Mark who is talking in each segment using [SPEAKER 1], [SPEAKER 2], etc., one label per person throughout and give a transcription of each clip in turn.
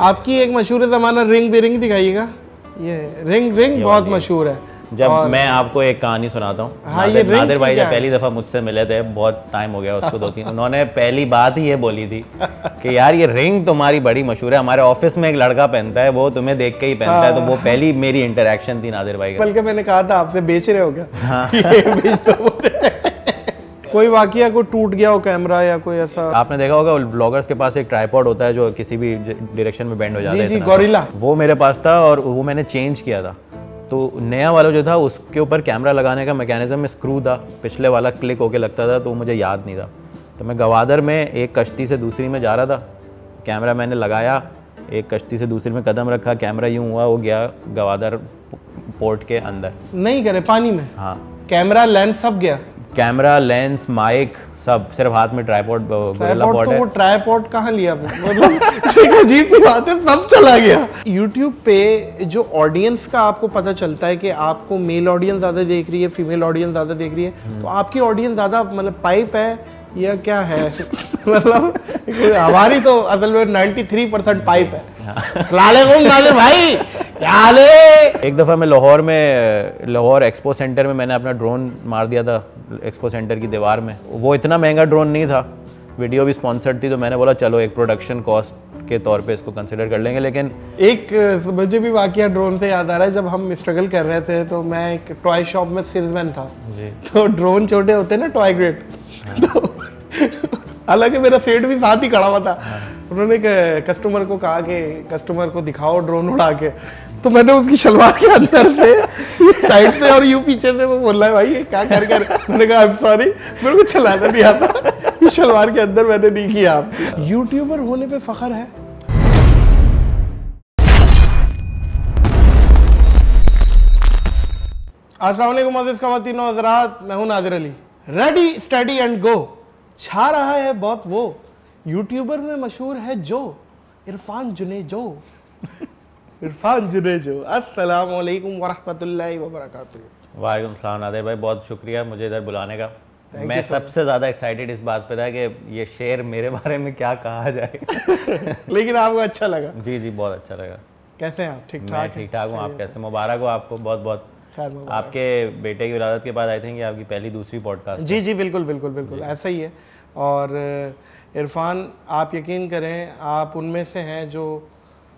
[SPEAKER 1] आपकी एक मशहूर ज़माना रिंग भी रिंग दिखाइएगा ये रिंग रिंग बहुत मशहूर है जब मैं
[SPEAKER 2] आपको एक कहानी सुनाता हूँ हाँ, नादर, नादिर भाई जब पहली दफ़ा मुझसे मिले थे बहुत टाइम हो गया उसको दो तीन उन्होंने पहली बात ही ये बोली थी कि यार ये रिंग तुम्हारी बड़ी मशहूर है हमारे ऑफिस में एक लड़का पहनता है वो तुम्हें देख के ही पहनता हाँ, है तो वो हाँ। पहली मेरी इंटरेक्शन थी नादिर भाई
[SPEAKER 1] बल्कि मैंने कहा था आपसे बेच रहे हो क्या
[SPEAKER 2] हाँ
[SPEAKER 1] कोई वाकिया कोई टूट गया हो कैमरा या कोई ऐसा
[SPEAKER 2] आपने देखा होगा ब्लॉगर्स के पास एक ट्राईपॉड होता है जो किसी भी डायरेक्शन में बैंड हो जाता है जी गोरिल्ला वो मेरे पास था और वो मैंने चेंज किया था तो नया वाला जो था उसके ऊपर कैमरा लगाने का मैकेनिज्म में स्क्रू था पिछले वाला क्लिक होके लगता था तो मुझे याद नहीं था तो मैं गवादर में एक कश्ती से दूसरी में जा रहा था कैमरा मैंने लगाया एक कश्ती से दूसरी में कदम रखा कैमरा यूँ हुआ वो गया गवादर पोर्ट के अंदर नहीं करे पानी में हाँ कैमरा लेंस सब गया कैमरा लेंस माइक सब सिर्फ हाथ में ट्राईपोर्ट ट्राईपोर्ट तो है
[SPEAKER 1] ट्राईपोर्ट कहाँ लिया मतलब अजीब सी बात है सब चला गया यूट्यूब पे जो ऑडियंस का आपको पता चलता है कि आपको मेल ऑडियंस ज़्यादा देख रही है फीमेल ऑडियंस ज़्यादा देख रही है हम्म। तो आपकी ऑडियंस ज़्यादा मतलब पाइप है या क्या है मतलब हमारी तो असल में 93 परसेंट पाइप है हाँ। भाई क्या
[SPEAKER 2] एक दफ़ा मैं लाहौर में लाहौर एक्सपो सेंटर में मैंने अपना ड्रोन मार दिया था एक्सपो सेंटर की दीवार में वो इतना महंगा ड्रोन नहीं था वीडियो भी स्पॉन्सर्ड थी तो मैंने बोला चलो एक प्रोडक्शन कॉस्ट के तौर पे इसको कंसिडर कर लेंगे लेकिन
[SPEAKER 1] एक मुझे भी वाकया ड्रोन से याद आ रहा है जब हम स्ट्रगल कर रहे थे तो मैं एक टॉय शॉप में सेल्समैन था जी तो ड्रोन छोटे होते ना टॉय ग्रेड हाँ। तो हालांकि मेरा सेठ भी साथ ही खड़ा हुआ था हाँ। उन्होंने कस्टमर को कहा कि कस्टमर को दिखाओ ड्रोन उड़ा के तो मैंने उसकी शलवार के अंदर से साइड से और यू पीछे से वो बोल रहा है भाई ये क्या कर कर मैंने कहा आई एम सॉरी मेरे को चलाना नहीं आता ये शलवार के अंदर मैंने नहीं किया आप यूट्यूबर होने पे फखर है अस्सलाम असलम अजीज़ खातिन मतलब हजरात मैं हूं Nadir Ali ready steady and go छा रहा है बहुत वो यूट्यूबर में मशहूर है जो इरफान जुने जो इरफान जुनेजो अस्सलाम वालेकुम वरहमतुल्लाहि व
[SPEAKER 2] बरकातुहू वालेकुम सलाम भाई बहुत शुक्रिया मुझे इधर बुलाने का Thank मैं सबसे ज़्यादा एक्साइटेड इस बात पे था कि ये शेर मेरे बारे में क्या कहा जाए लेकिन आपको अच्छा लगा जी जी बहुत अच्छा लगा कैसे हैं आप ठीक ठाक ठीक ठाक हूँ आप कैसे मुबारक हो आपको बहुत बहुत आपके बेटे की विलादत के बाद आई थिंक आपकी पहली दूसरी पॉडकास्ट जी
[SPEAKER 1] जी बिल्कुल बिल्कुल बिल्कुल ऐसा ही है और इरफान आप यकीन करें आप उनमें से हैं जो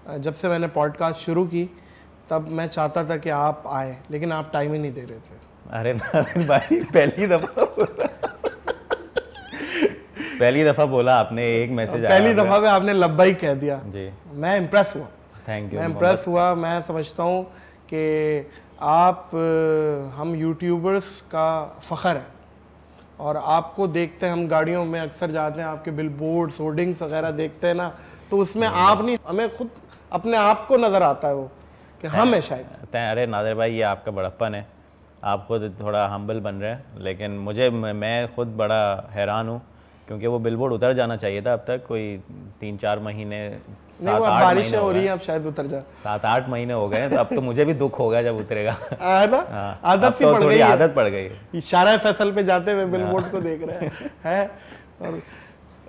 [SPEAKER 1] जब से मैंने पॉडकास्ट शुरू की तब मैं चाहता था कि आप आए लेकिन आप टाइम ही नहीं दे रहे थे
[SPEAKER 2] अरे नारायण भाई पहली दफ़ा पहली दफ़ा बोला आपने एक मैसेज पहली दफ़ा
[SPEAKER 1] में आपने लब्बाई कह दिया जी मैं इम्प्रेस हुआ
[SPEAKER 2] थैंक यू मैं इम्प्रेस
[SPEAKER 1] हुआ मैं समझता हूँ कि आप हम यूट्यूबर्स का फ़ख्र है और आपको देखते हैं हम गाड़ियों में अक्सर जाते हैं आपके बिल बोर्ड होर्डिंग्स वगैरह देखते हैं ना तो उसमें हाँ। आप नहीं हमें खुद अपने आप को नज़र आता है वो कि हम है शायद
[SPEAKER 2] अरे नादिर भाई ये आपका बड़प्पन है आप खुद थोड़ा हम्बल बन रहे हैं लेकिन मुझे मैं खुद बड़ा हैरान हूँ क्योंकि वो बिलबोर्ड उतर जाना चाहिए था अब तक कोई तीन चार महीने सात आठ बारिशें हो रही है
[SPEAKER 1] अब शायद उतर जा
[SPEAKER 2] सात आठ महीने हो गए तो अब तो मुझे भी दुख होगा जब उतरेगा
[SPEAKER 1] हाँ,
[SPEAKER 2] आदत तो सी पड़ गई आदत पड़ गई
[SPEAKER 1] इशारा फैसल पे जाते हुए बिलबोर्ड हाँ। को देख रहे हैं और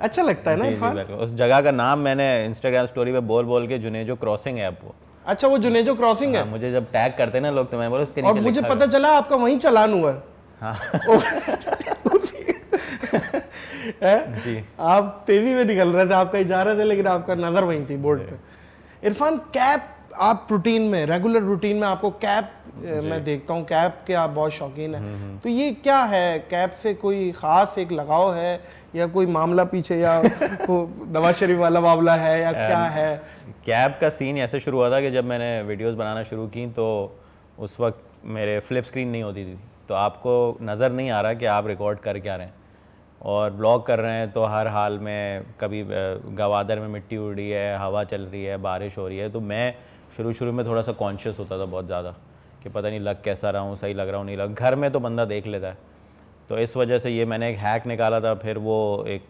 [SPEAKER 1] अच्छा लगता है ना इरफान उस
[SPEAKER 2] जगह का नाम मैंने इंस्टाग्राम स्टोरी पे बोल बोल के जुनेजो क्रॉसिंग है अब वो अच्छा वो जुनेजो क्रॉसिंग है हाँ, मुझे जब टैग करते ना लोग तो मैं बोला उसके नीचे और मुझे पता
[SPEAKER 1] चला आपका वहीं चलान हुआ है है जी आप तेजी में निकल रहे थे आप कहीं जा रहे थे लेकिन आपका नज़र वहीं थी बोर्ड पे इरफान कैप आप रूटीन में रेगुलर रूटीन में आपको कैप मैं देखता हूँ कैप के आप बहुत शौकीन हैं हम्म, हम्म। तो ये क्या है कैप से कोई ख़ास एक लगाव है या कोई मामला पीछे या नवाज शरीफ वाला मामला है या क्या है
[SPEAKER 2] कैप का सीन ऐसे शुरू हुआ था कि जब मैंने वीडियोस बनाना शुरू की तो उस वक्त मेरे फ्लिप स्क्रीन नहीं होती थी तो आपको नज़र नहीं आ रहा कि आप रिकॉर्ड करके आ रहे हैं और ब्लॉग कर रहे हैं तो हर हाल में कभी गवादर में मिट्टी उड़ रही है हवा चल रही है बारिश हो रही है तो मैं शुरू शुरू में थोड़ा सा कॉन्शियस होता था बहुत ज़्यादा कि पता नहीं लग कैसा रहा हूँ सही लग रहा हूँ नहीं लग घर में तो बंदा देख लेता है तो इस वजह से ये मैंने एक हैक निकाला था फिर वो एक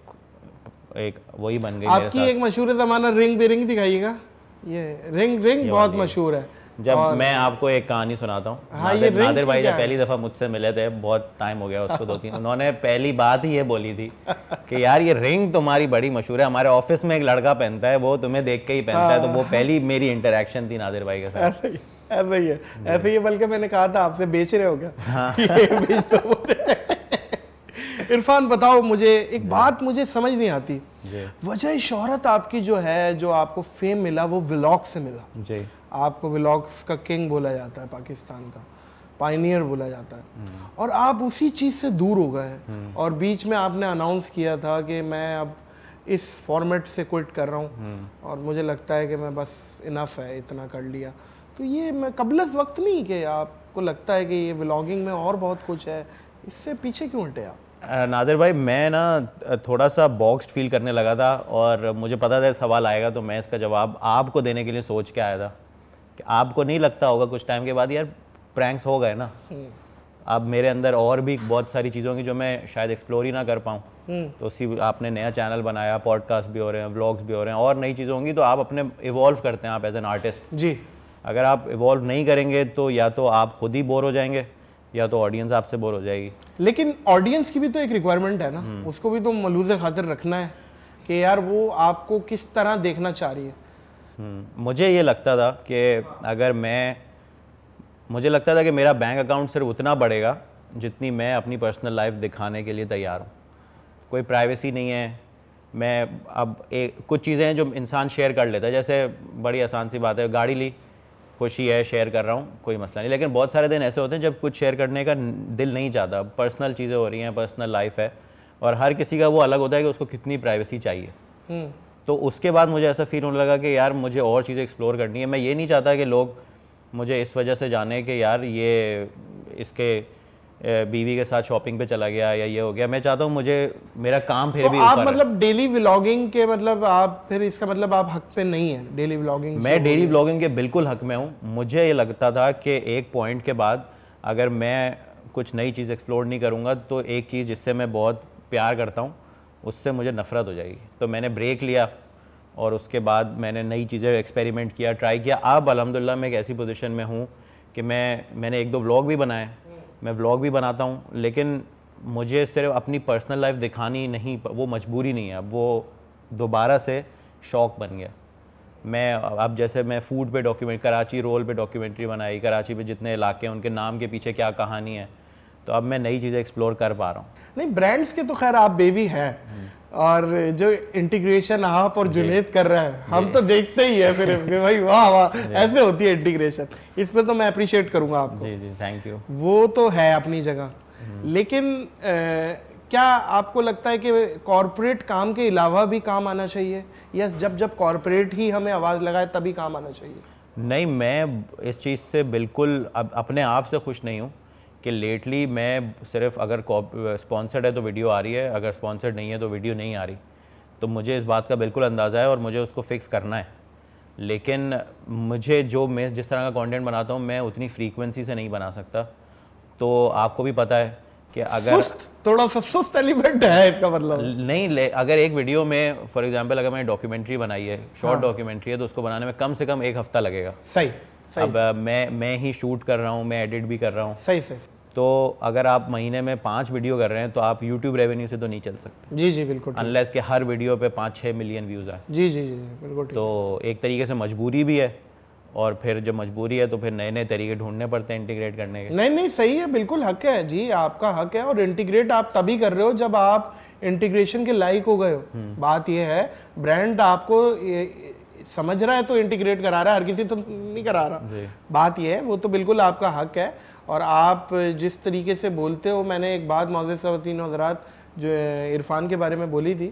[SPEAKER 2] एक वही बन गई आपकी एक
[SPEAKER 1] मशहूर है जमाना रिंग बिरिंग दिखाइएगा ये रिंग रिंग ये बहुत मशहूर है
[SPEAKER 2] जब मैं आपको एक कहानी सुनाता हूँ हाँ, नादिर, नादिर भाई जब पहली दफ़ा मुझसे मिले थे बहुत टाइम हो गया उसको दो तीन उन्होंने पहली बात ही ये बोली थी कि यार ये रिंग तुम्हारी बड़ी मशहूर है हमारे ऑफिस में एक लड़का पहनता है वो तुम्हें देख के ही पहनता है तो वो हाँ। पहली मेरी इंटरेक्शन थी नादिर भाई के साथ
[SPEAKER 1] ऐसा ही है ऐसे ही बल्कि मैंने कहा था आपसे बेच रहे हो क्या हाँ। इरफान बताओ मुझे एक बात मुझे समझ नहीं आती वजह शोहरत आपकी जो है जो आपको फेम मिला वो व्लॉग से मिला आपको विलॉग्स का किंग बोला जाता है पाकिस्तान का पाइनियर बोला जाता है हम्म। और आप उसी चीज़ से दूर हो गए हम्म। और बीच में आपने अनाउंस किया था कि मैं अब इस फॉर्मेट से क्विट कर रहा हूँ हम्म। और मुझे लगता है कि मैं बस इनफ है इतना कर लिया तो ये मैं कबलस वक्त नहीं कि आपको लगता है कि ये व्लॉगिंग में और बहुत कुछ है इससे पीछे क्यों उल्टे आप
[SPEAKER 2] नादिर भाई मैं ना थोड़ा सा बॉक्स्ड फील करने लगा था और मुझे पता था सवाल आएगा तो मैं इसका जवाब आपको देने के लिए सोच के आया था कि आपको नहीं लगता होगा कुछ टाइम के बाद यार प्रैंक्स हो गए ना हम्म। अब मेरे अंदर और भी बहुत सारी चीज़ों की जो मैं शायद एक्सप्लोर ही ना कर पाऊँ हम्म। तो उसी आपने नया चैनल बनाया पॉडकास्ट भी हो रहे हैं व्लॉग्स भी हो रहे हैं और नई चीज़ें होंगी तो आप अपने इवॉल्व करते हैं आप एज एन आर्टिस्ट जी अगर आप इवॉल्व नहीं करेंगे तो या तो आप खुद ही बोर हो जाएंगे या तो ऑडियंस आपसे बोर हो जाएगी
[SPEAKER 1] लेकिन ऑडियंस की भी तो एक रिक्वायरमेंट है ना हम्म। उसको भी तो मलूज खातिर रखना है कि यार वो आपको किस तरह देखना चाह रही है
[SPEAKER 2] हम्म। मुझे ये लगता था कि अगर मैं मुझे लगता था कि मेरा बैंक अकाउंट सिर्फ उतना बढ़ेगा जितनी मैं अपनी पर्सनल लाइफ दिखाने के लिए तैयार हूँ कोई प्राइवेसी नहीं है मैं अब एक कुछ चीज़ें हैं जो इंसान शेयर कर लेता है जैसे बड़ी आसान सी बात है गाड़ी ली खुशी है शेयर कर रहा हूँ कोई मसला नहीं लेकिन बहुत सारे दिन ऐसे होते हैं जब कुछ शेयर करने का दिल नहीं चाहता पर्सनल चीज़ें हो रही हैं पर्सनल लाइफ है और हर किसी का वो अलग होता है कि उसको कितनी प्राइवेसी चाहिए हम्म। तो उसके बाद मुझे ऐसा फील होने लगा कि यार मुझे और चीज़ें एक्सप्लोर करनी है मैं ये नहीं चाहता कि लोग मुझे इस वजह से जाने कि यार ये इसके बीवी के साथ शॉपिंग पे चला गया या ये हो गया मैं चाहता हूँ मुझे मेरा काम फिर तो भी आप मतलब
[SPEAKER 1] डेली व्लॉगिंग के मतलब आप फिर इसका मतलब आप हक पे नहीं है डेली व्लॉगिंग मैं डेली
[SPEAKER 2] व्लॉगिंग के बिल्कुल हक में हूँ मुझे ये लगता था कि एक पॉइंट के बाद अगर मैं कुछ नई चीज़ एक्सप्लोर नहीं करूँगा तो एक चीज़ जिससे मैं बहुत प्यार करता हूँ उससे मुझे नफ़रत हो जाएगी तो मैंने ब्रेक लिया और उसके बाद मैंने नई चीज़ें एक्सपेरिमेंट किया ट्राई किया अब अलहमदिल्ला मैं एक ऐसी पोजिशन में हूँ कि मैं मैंने एक दो व्लॉग भी बनाए मैं व्लॉग भी बनाता हूँ लेकिन मुझे सिर्फ अपनी पर्सनल लाइफ दिखानी नहीं वो मजबूरी नहीं है अब वो दोबारा से शौक बन गया मैं अब जैसे मैं फ़ूड पे डॉक्यूमेंट कराची रोल पे डॉक्यूमेंट्री बनाई कराची पे जितने इलाके हैं उनके नाम के पीछे क्या कहानी है तो अब मैं नई चीज़ें एक्सप्लोर कर पा रहा हूँ
[SPEAKER 1] नहीं ब्रांड्स के तो खैर आप बेबी हैं और जो इंटीग्रेशन आप और जुनेद कर रहे हैं हम तो देखते ही है फिर भाई वाह वाह ऐसे होती है इंटीग्रेशन इस पर तो मैं अप्रिशिएट करूंगा आपको जी जी थैंक यू वो तो है अपनी जगह हम्म। लेकिन ए, क्या आपको लगता है कि कॉरपोरेट काम के अलावा भी काम आना चाहिए यस जब जब कॉरपोरेट ही हमें आवाज़ लगाए तभी काम आना चाहिए
[SPEAKER 2] नहीं मैं इस चीज़ से बिल्कुल अब अपने आप से खुश नहीं हूँ कि लेटली मैं सिर्फ अगर स्पॉन्सर्ड है तो वीडियो आ रही है अगर स्पॉन्सर्ड नहीं है तो वीडियो नहीं आ रही तो मुझे इस बात का बिल्कुल अंदाज़ा है और मुझे उसको फिक्स करना है लेकिन मुझे जो मैं जिस तरह का कंटेंट बनाता हूँ मैं उतनी फ्रीक्वेंसी से नहीं बना सकता तो आपको भी पता है कि अगर
[SPEAKER 1] थोड़ा सा सुस्त एलिमेंट है इसका मतलब
[SPEAKER 2] नहीं ले अगर एक वीडियो में फॉर एग्जांपल अगर मैंने डॉक्यूमेंट्री बनाई है शॉर्ट डॉक्यूमेंट्री हाँ। है तो उसको बनाने में कम से कम एक हफ्ता लगेगा सही, सही। अब मैं मैं ही शूट कर रहा हूँ मैं एडिट भी कर रहा हूँ सही सही तो अगर आप महीने में पाँच वीडियो कर रहे हैं तो आप यूट्यूब रेवेन्यू से तो नहीं चल सकते जी जी
[SPEAKER 1] बिल्कुल अनलेस
[SPEAKER 2] के हर वीडियो पे पाँच छः मिलियन व्यूज़ आए जी जी जी बिल्कुल तो एक तरीके से मजबूरी भी है और फिर जब मजबूरी है तो फिर नए नए तरीके ढूंढने पड़ते हैं इंटीग्रेट करने के नहीं
[SPEAKER 1] नहीं सही है बिल्कुल हक है जी आपका हक है और इंटीग्रेट आप तभी कर रहे हो जब आप इंटीग्रेशन के लायक हो गए हो हम्म। बात यह है ब्रांड आपको समझ रहा है तो इंटीग्रेट करा रहा है हर किसी तो नहीं करा रहा बात यह है वो तो बिल्कुल आपका हक है और आप जिस तरीके से बोलते हो मैंने एक बात मौजूद सवतीन हजरात जो इरफान के बारे में बोली थी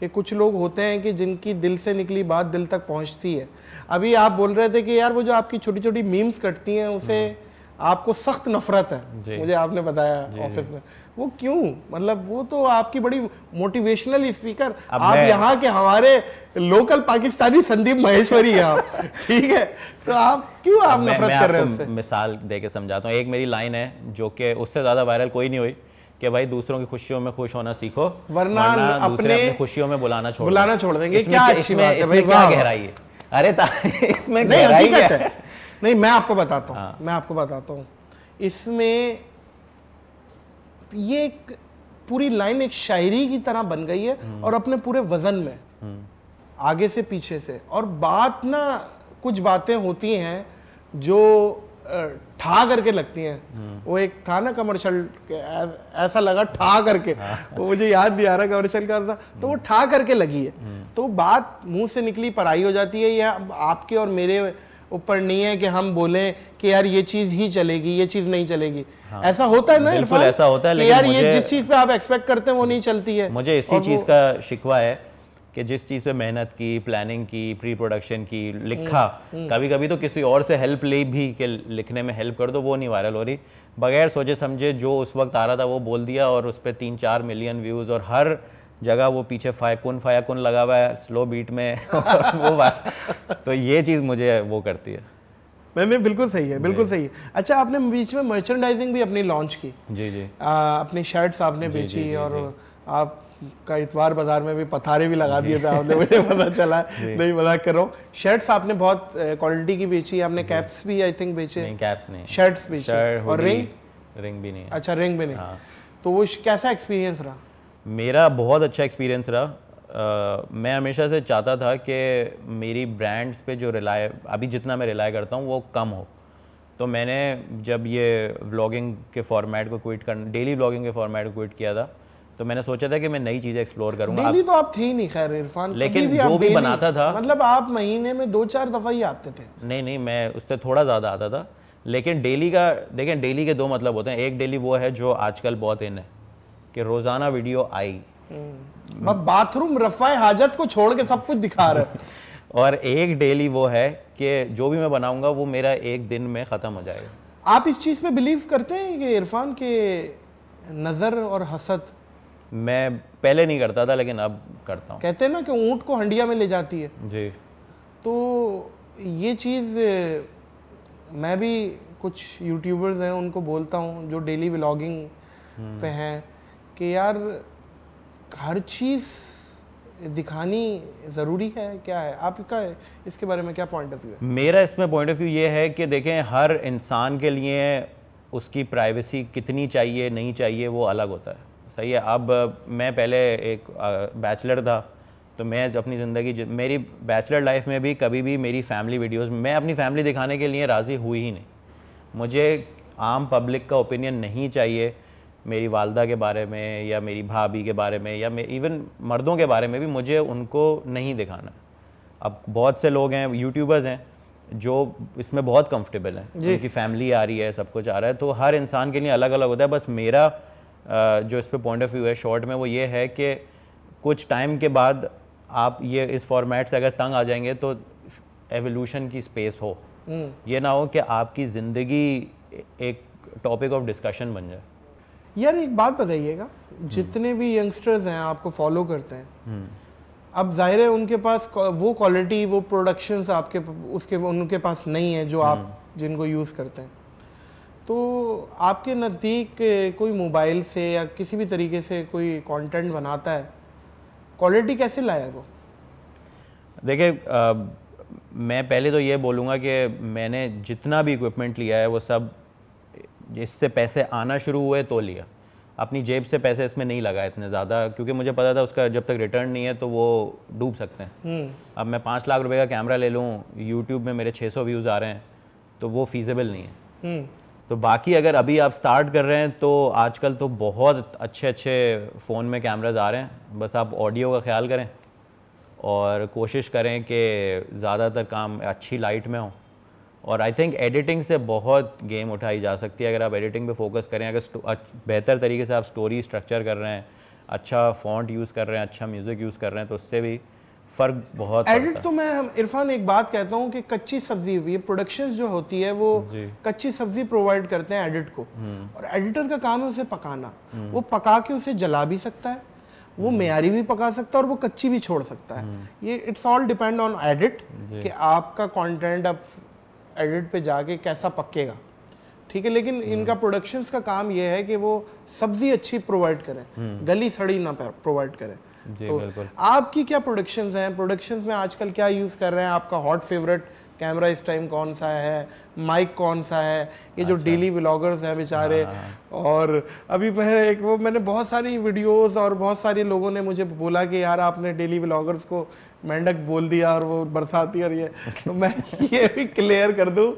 [SPEAKER 1] कि कुछ लोग होते हैं कि जिनकी दिल से निकली बात दिल तक पहुंचती है अभी आप बोल रहे थे कि यार वो जो आपकी छोटी छोटी मीम्स कटती हैं उसे हम्म। आपको सख्त नफरत है मुझे आपने बताया ऑफिस में वो क्यों मतलब वो तो आपकी बड़ी मोटिवेशनल स्पीकर आप यहाँ के हमारे लोकल पाकिस्तानी संदीप महेश्वरी हैं आप ठीक है तो आप क्यों आप नफरत मैं कर रहे हैं
[SPEAKER 2] मिसाल दे के समझाता हूँ एक मेरी लाइन है जो कि उससे ज़्यादा वायरल कोई नहीं हुई कि भाई दूसरों की खुशियों में खुश होना सीखो वरना, वरना अपने, अपने खुशियों में बुलाना छोड़ बुलाना छोड़ देंगे क्या इसमें, क्या गहराई है अरे
[SPEAKER 1] इसमें गहराई है नहीं मैं आपको बताता हूँ हाँ। मैं आपको बताता हूँ इसमें ये एक पूरी लाइन एक शायरी की तरह बन गई है हम्म। और अपने पूरे वजन में हम्म। आगे से पीछे से और बात ना कुछ बातें होती हैं जो ठा करके लगती हैं हम्म। वो एक था ना कमर्शियल ऐसा लगा ठा करके हाँ। वो मुझे याद भी आ रहा कमर्शियल का था तो वो ठा करके लगी है तो बात मुंह से निकली पराई हो जाती है या आपके और मेरे ऊपर नहीं है कि हम बोलें कि यार ये चीज ही चलेगी ये चीज नहीं चलेगी
[SPEAKER 2] हाँ, ऐसा होता है ना बिल्कुल ऐसा होता है लेकिन यार ये जिस
[SPEAKER 1] चीज पे आप एक्सपेक्ट करते हैं वो नहीं चलती है मुझे इसी चीज
[SPEAKER 2] का शिकवा है कि जिस चीज़ पे मेहनत की प्लानिंग की प्री प्रोडक्शन की लिखा हम्म, हम्म। कभी कभी तो किसी और से हेल्प ली भी कि लिखने में हेल्प कर दो वो नहीं वायरल हो रही बगैर सोचे समझे जो उस वक्त आ रहा था वो बोल दिया और उस पर तीन चार मिलियन व्यूज़ और हर जगह वो पीछे फायकुन फायकुन लगा हुआ है स्लो बीट में वो तो ये चीज़ मुझे वो करती है
[SPEAKER 1] मैम मैं बिल्कुल सही है बिल्कुल सही है अच्छा आपने बीच में मर्चेंडाइजिंग भी अपनी लॉन्च की जी जी अपनी शर्ट्स आपने जी, बेची जी, जी, और आप का इतवार बाजार में भी पथारे भी लगा दिए थे आपने मुझे पता चला नहीं मजाक कर रहा हूँ शर्ट्स आपने बहुत क्वालिटी की बेची आपने कैप्स भी आई थिंक बेचे नहीं कैप्स नहीं शर्ट्स बेची और रिंग रिंग भी नहीं अच्छा रिंग भी नहीं हाँ। तो वो कैसा एक्सपीरियंस रहा
[SPEAKER 2] मेरा बहुत अच्छा एक्सपीरियंस रहा मैं हमेशा से चाहता था कि मेरी ब्रांड्स पे जो रिलाय अभी जितना मैं रिलाय करता हूँ वो कम हो तो मैंने जब ये व्लॉगिंग के फॉर्मेट को क्विट कर डेली व्लॉगिंग के फॉर्मेट को क्विट किया था तो मैंने सोचा था कि मैं नई चीज़ें एक्सप्लोर करूंगा डेली
[SPEAKER 1] तो आप थे ही नहीं खैर इरफान लेकिन भी जो भी बनाता था मतलब आप महीने में दो चार दफ़ा ही
[SPEAKER 2] आते थे नहीं नहीं मैं उससे थोड़ा ज़्यादा आता था लेकिन डेली का देखें डेली के दो मतलब होते हैं एक डेली वो है जो आजकल बहुत इन है कि रोजाना वीडियो आई
[SPEAKER 1] हम्म। बाथरूम रफाए हाजत को छोड़ के सब कुछ दिखा रहे
[SPEAKER 2] और एक डेली वो है कि जो भी मैं बनाऊंगा वो मेरा एक दिन में ख़त्म हो जाएगा
[SPEAKER 1] आप इस चीज़ पे बिलीव करते हैं कि इरफान के नज़र और हसद
[SPEAKER 2] मैं पहले नहीं करता था लेकिन अब करता हूँ कहते
[SPEAKER 1] हैं ना कि ऊँट को हंडिया में ले जाती है जी तो ये चीज़ मैं भी कुछ यूट्यूबर्स हैं उनको बोलता हूँ जो डेली व्लॉगिंग हम्म। पे हैं कि यार हर चीज़ दिखानी ज़रूरी है क्या है आपका इसके बारे में क्या पॉइंट ऑफ व्यू
[SPEAKER 2] है मेरा इसमें पॉइंट ऑफ व्यू ये है कि देखें हर इंसान के लिए उसकी प्राइवेसी कितनी चाहिए नहीं चाहिए वो अलग होता है सही है अब मैं पहले एक बैचलर था तो मैं अपनी ज़िंदगी मेरी बैचलर लाइफ में भी कभी भी मेरी फैमिली वीडियोस मैं अपनी फैमिली दिखाने के लिए राज़ी हुई ही नहीं मुझे आम पब्लिक का ओपिनियन नहीं चाहिए मेरी वालदा के बारे में या मेरी भाभी के बारे में या इवन मर्दों के बारे में भी मुझे उनको नहीं दिखाना अब बहुत से लोग हैं यूट्यूबर्स हैं जो इसमें बहुत कंफर्टेबल हैं उनकी फैमिली आ रही है सब कुछ आ रहा है तो हर इंसान के लिए अलग अलग होता है बस मेरा जो इस पर पॉइंट ऑफ व्यू है शॉर्ट में वो ये है कि कुछ टाइम के बाद आप ये इस फॉर्मेट से अगर तंग आ जाएंगे तो एवोल्यूशन की स्पेस हो हम्म। ये ना हो कि आपकी ज़िंदगी एक टॉपिक ऑफ डिस्कशन बन जाए
[SPEAKER 1] यार एक बात बताइएगा हम्म। जितने भी यंगस्टर्स हैं आपको फॉलो करते हैं हम्म। अब जाहिर है उनके पास वो क्वालिटी वो प्रोडक्शन आपके उसके उनके पास नहीं है जो आप हम्म। जिनको यूज़ करते हैं तो आपके नज़दीक कोई मोबाइल से या किसी भी तरीके से कोई कंटेंट बनाता है क्वालिटी कैसे लाया वो
[SPEAKER 2] देखिए मैं पहले तो ये बोलूँगा कि मैंने जितना भी इक्विपमेंट लिया है वो सब जिससे पैसे आना शुरू हुए तो लिया अपनी जेब से पैसे इसमें नहीं लगाए इतने ज़्यादा क्योंकि मुझे पता था उसका जब तक रिटर्न नहीं है तो वो डूब सकते हैं हम्म। अब मैं पाँच लाख रुपए का कैमरा ले लूँ यूट्यूब में मेरे 600 व्यूज़ आ रहे हैं तो वो फीजेबल नहीं है हम्म। तो बाकी अगर अभी आप स्टार्ट कर रहे हैं तो आजकल तो बहुत अच्छे अच्छे फ़ोन में कैमराज आ रहे हैं बस आप ऑडियो का ख्याल करें और कोशिश करें कि ज़्यादातर काम अच्छी लाइट में हों और आई थिंक एडिटिंग से बहुत गेम उठाई जा सकती है अगर आप एडिटिंग पे फोकस करें अगर बेहतर तरीके से आप स्टोरी स्ट्रक्चर कर रहे हैं अच्छा फॉन्ट यूज़ कर रहे हैं अच्छा म्यूज़िक यूज़ कर रहे हैं तो उससे भी फ़र्क बहुत एडिट
[SPEAKER 1] तो मैं इरफान एक बात कहता हूँ कि कच्ची सब्जी ये प्रोडक्शन जो होती है वो कच्ची सब्जी प्रोवाइड करते हैं एडिट को हम्म। और एडिटर का काम है उसे पकाना हम्म। वो पका के उसे जला भी सकता है वो हम्म। मेयारी भी पका सकता है और वो कच्ची भी छोड़ सकता है ये it's all depend on edit कि आपका कंटेंट अब एडिट पे जाके कैसा पकेगा ठीक है लेकिन हम्म। इनका प्रोडक्शंस का काम यह है कि वो सब्जी अच्छी प्रोवाइड करें हम्म। गली सड़ी ना प्रोवाइड करें तो आपकी क्या प्रोडक्शंस हैं प्रोडक्शंस में आजकल क्या यूज़ कर रहे हैं आपका हॉट फेवरेट कैमरा इस टाइम कौन सा है माइक कौन सा है ये जो डेली अच्छा। व्लॉगर्स हैं बेचारे हाँ। और अभी मैं एक वो मैंने बहुत सारी वीडियोस और बहुत सारे लोगों ने मुझे बोला कि यार आपने डेली व्लॉगर्स को मेंढक बोल दिया और वो बरसाती और ये तो मैं ये भी क्लियर कर दूँ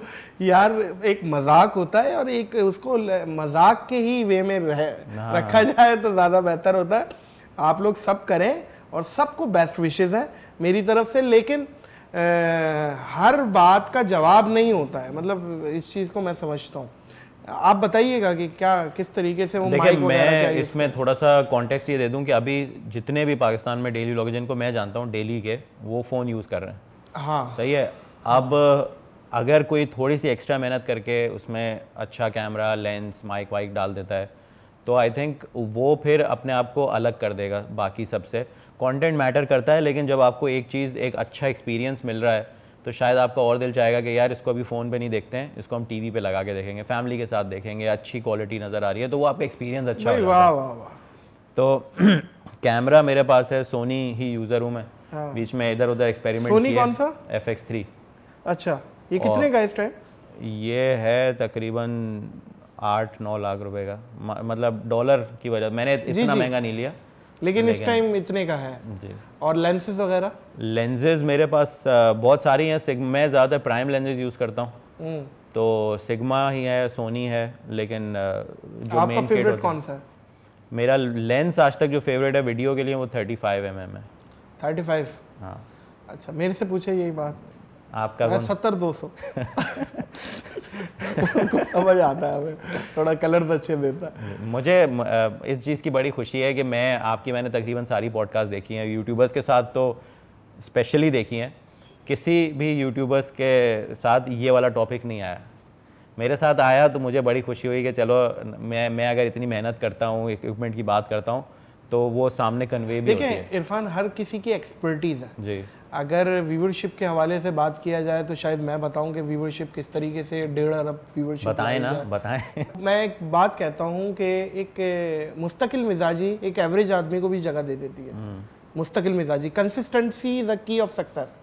[SPEAKER 1] यार एक मजाक होता है और एक उसको मजाक के ही वे में रह हाँ। रखा जाए तो ज़्यादा बेहतर होता है आप लोग सब करें और सबको बेस्ट विशेज़ है मेरी तरफ से लेकिन आ, हर बात का जवाब नहीं होता है मतलब इस चीज़ को मैं समझता हूँ आप बताइएगा कि क्या किस तरीके से वो देखिए मैं
[SPEAKER 2] इसमें थोड़ा सा कॉन्टेक्स्ट ये दे दूं कि अभी जितने भी पाकिस्तान में डेली लोग जिनको मैं जानता हूँ डेली के वो फ़ोन यूज़ कर रहे हैं हाँ सही है अब अगर कोई थोड़ी सी एक्स्ट्रा मेहनत करके उसमें अच्छा कैमरा लेंस माइक वाइक डाल देता है तो आई थिंक वो फिर अपने आप को अलग कर देगा बाकी सबसे कंटेंट मैटर करता है लेकिन जब आपको एक चीज़ एक अच्छा एक्सपीरियंस मिल रहा है तो शायद आपका और दिल चाहेगा कि यार इसको अभी फ़ोन पे नहीं देखते हैं इसको हम टीवी पे लगा के देखेंगे फैमिली के साथ देखेंगे अच्छी क्वालिटी नज़र आ रही है तो वो आपका एक्सपीरियंस अच्छा हो वाह वाह वाह तो कैमरा मेरे पास है सोनी ही यूज़र हूँ मैं हाँ। बीच में इधर उधर एक्सपेरिमेंट सोनी कौन सा एफ एक्स थ्री अच्छा
[SPEAKER 1] ये कितने का इसका
[SPEAKER 2] टाइम ये है तकरीबन आठ नौ लाख रुपए का मतलब डॉलर की वजह मैंने इतना महंगा नहीं लिया लेकिन इस टाइम
[SPEAKER 1] इतने का है
[SPEAKER 2] और लेंसेज वगैरह लेंसेज मेरे पास बहुत सारी हैं मैं ज़्यादा प्राइम लेंसेज यूज़ करता हूँ हम्म। तो सिग्मा ही है सोनी है लेकिन जो मेन फेवरेट कौन सा है मेरा लेंस आज तक जो फेवरेट है वीडियो के लिए वो 35 फाइव एम एम है 35 हाँ
[SPEAKER 1] अच्छा मेरे से पूछे यही बात
[SPEAKER 2] आपका मैं सत्तर
[SPEAKER 1] दो सौ समझ आता है हमें थोड़ा कलर्स तो अच्छे
[SPEAKER 2] देता है मुझे इस चीज़ की बड़ी खुशी है कि मैं आपकी मैंने तकरीबन सारी पॉडकास्ट देखी हैं यूट्यूबर्स के साथ तो स्पेशली देखी हैं किसी भी यूट्यूबर्स के साथ ये वाला टॉपिक नहीं आया मेरे साथ आया तो मुझे बड़ी खुशी हुई कि चलो मैं मैं अगर इतनी मेहनत करता हूँ इक्विपमेंट की बात करता हूँ तो वो सामने कन्वे भी देखें
[SPEAKER 1] इरफान हर किसी की एक्सपर्टीज़ है जी अगर व्यूवरशिप के हवाले से बात किया जाए तो शायद मैं बताऊं कि व्यूवरशिप किस तरीके से डेढ़ अरब व्यूवरशिप बताएं ना बताएं मैं एक बात कहता हूं कि एक मुस्तकिल मिजाजी एक एवरेज आदमी को भी जगह दे देती है हम्म। मुस्तकिल मिजाजी कंसिस्टेंसी इज़ अ की ऑफ सक्सेस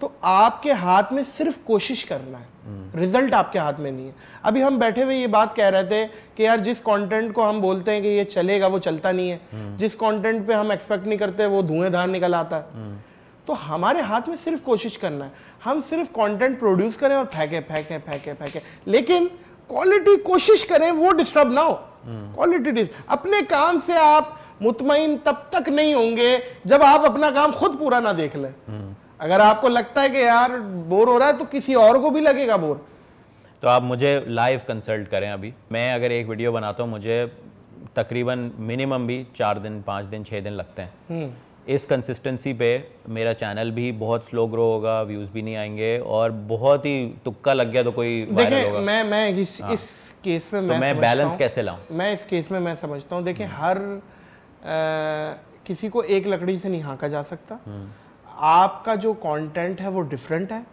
[SPEAKER 1] तो आपके हाथ में सिर्फ कोशिश करना है रिजल्ट आपके हाथ में नहीं है अभी हम बैठे हुए ये बात कह रहे थे कि यार जिस कंटेंट को हम बोलते हैं कि ये चलेगा वो चलता नहीं है जिस कंटेंट पे हम एक्सपेक्ट नहीं करते वो धुएंधार निकल आता है तो हमारे हाथ में सिर्फ कोशिश करना है हम सिर्फ कंटेंट प्रोड्यूस करें और फेंके फेंके फेंके फेंके लेकिन क्वालिटी कोशिश करें वो डिस्टर्ब ना हो क्वालिटी अपने काम से आप मुतमिन तब तक नहीं होंगे जब आप अपना काम खुद पूरा ना देख लें अगर आपको लगता है कि यार बोर हो रहा है तो किसी और को भी लगेगा बोर
[SPEAKER 2] तो आप मुझे लाइव कंसल्ट करें अभी मैं अगर एक वीडियो बनाता हूँ मुझे तकरीबन मिनिमम भी चार दिन पाँच दिन छः दिन लगते हैं हम्म। इस कंसिस्टेंसी पे मेरा चैनल भी बहुत स्लो ग्रो होगा व्यूज़ भी नहीं आएंगे और बहुत ही तुक्का लग गया तो कोई देखिए मैं मैं इस, हाँ। इस
[SPEAKER 1] केस में मैं तो मैं बैलेंस कैसे लाऊं मैं इस केस में मैं समझता हूँ देखिए हम्म। हर आ, किसी को एक लकड़ी से नहीं हाँका जा सकता हम्म। आपका जो कंटेंट है वो डिफरेंट है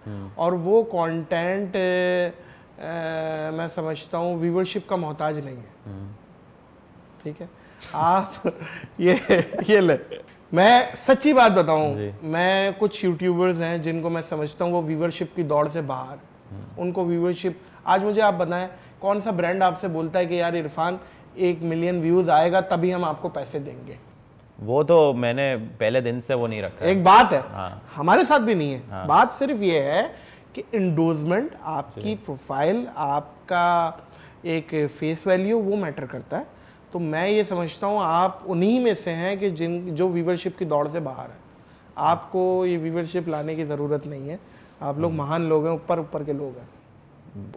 [SPEAKER 1] और वो कंटेंट मैं समझता हूँ व्यूवरशिप का मोहताज नहीं है ठीक है आप ये ये ले मैं सच्ची बात बताऊं मैं कुछ यूट्यूबर्स हैं जिनको मैं समझता हूँ वो व्यूवरशिप की दौड़ से बाहर उनको व्यूवरशिप आज मुझे आप बताएं कौन सा ब्रांड आपसे बोलता है कि यार इरफान एक मिलियन व्यूज़ आएगा तभी हम आपको पैसे देंगे
[SPEAKER 2] वो तो मैंने पहले दिन से वो नहीं रखा एक बात है हाँ। हमारे साथ भी नहीं है हाँ। बात सिर्फ ये है कि
[SPEAKER 1] इंडोजमेंट आपकी प्रोफाइल आपका एक फेस वैल्यू वो मैटर करता है तो मैं ये समझता हूँ आप उन्हीं में से हैं कि जिन जो व्यूवरशिप की दौड़ से बाहर है आपको ये व्यूवरशिप लाने की ज़रूरत नहीं है आप लोग हम्म। महान लोग हैं ऊपर ऊपर के लोग हैं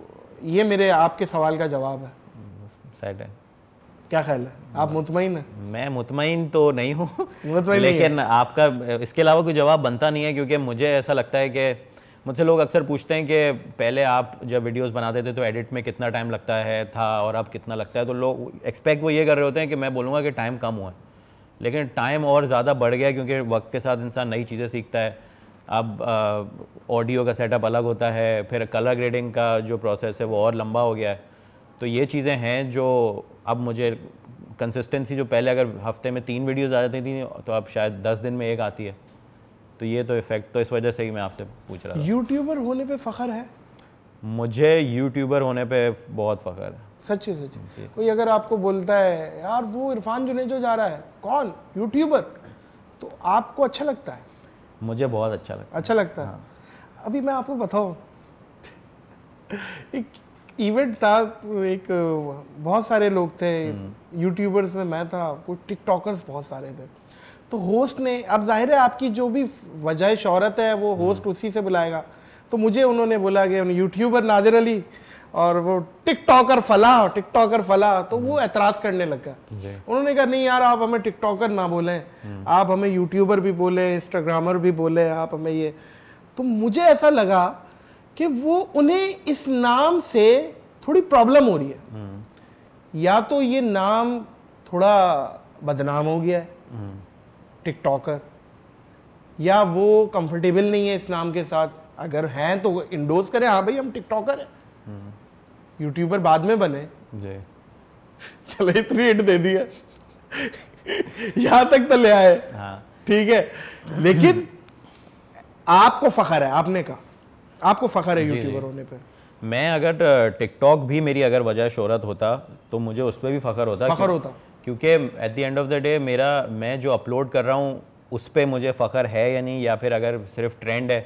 [SPEAKER 1] ये मेरे आपके सवाल का जवाब है क्या ख्याल है आप मुतमिन हैं
[SPEAKER 2] मैं मुतमिन तो नहीं हूँ लेकिन आपका इसके अलावा कोई जवाब बनता नहीं है क्योंकि मुझे ऐसा लगता है कि मुझसे लोग अक्सर पूछते हैं कि पहले आप जब वीडियोस बनाते थे तो एडिट में कितना टाइम लगता है था और अब कितना लगता है तो लोग एक्सपेक्ट वो ये कर रहे होते हैं कि मैं बोलूँगा कि टाइम कम हुआ है लेकिन टाइम और ज़्यादा बढ़ गया क्योंकि वक्त के साथ इंसान नई चीज़ें सीखता है अब ऑडियो का सेटअप अलग होता है फिर कलर ग्रेडिंग का जो प्रोसेस है वो और लंबा हो गया है तो ये चीज़ें हैं जो अब मुझे कंसिस्टेंसी जो पहले अगर हफ्ते में तीन वीडियोज आ जाती थी तो अब शायद दस दिन में एक आती है तो ये तो इफेक्ट तो इस वजह से ही मैं आपसे पूछ रहा हूँ
[SPEAKER 1] यूट्यूबर होने पर फ़ख्र है
[SPEAKER 2] मुझे यूट्यूबर होने पर बहुत फ़ख्र है सच्चे सच्चे
[SPEAKER 1] कोई अगर आपको बोलता है यार वो इरफान जो जा रहा है कौन यूट्यूबर तो आपको अच्छा लगता है
[SPEAKER 2] मुझे बहुत अच्छा लगता
[SPEAKER 1] अच्छा लगता है हाँ। अभी मैं आपको बताऊँ एक इवेंट था एक बहुत सारे लोग थे यूट्यूबर्स हम्म। में मैं था कुछ टिकटॉकर्स बहुत सारे थे तो होस्ट ने अब जाहिर है आपकी जो भी वजह शहरत है वो होस्ट हम्म। उसी से बुलाएगा तो मुझे उन्होंने बोला कि यूट्यूबर नादिर अली और वो टिकटॉकर फला टिकटॉकर फला तो वो एतराज़ हम्म। करने लग गया उन्होंने कहा नहीं यार आप हमें टिकटॉकर ना बोलें आप हमें यूट्यूबर भी बोलें इंस्टाग्रामर भी बोलें आप हमें ये तो मुझे ऐसा लगा कि वो उन्हें इस नाम से थोड़ी प्रॉब्लम हो रही है हम्म। या तो ये नाम थोड़ा बदनाम हो गया है हम्म। टिकटॉकर या वो कंफर्टेबल नहीं है इस नाम के साथ अगर हैं तो इंडोज करें हाँ भाई हम टिकटॉकर हैं यूट्यूबर हम्म। बाद में बने चलो इतनी हिट दे दी है यहाँ तक तो ले आए हाँ। ठीक हाँ। है लेकिन आपको फखर है आपने कहा आपको फ़खर है यूट्यूबर होने पर
[SPEAKER 2] मैं अगर टिकटॉक भी मेरी अगर वजह शहरत होता तो मुझे उस पर भी फ़खर होता फ़खर होता क्योंकि at the end of the day मेरा मैं जो अपलोड कर रहा हूँ उस पर मुझे फ़खर है या नहीं या फिर अगर सिर्फ ट्रेंड है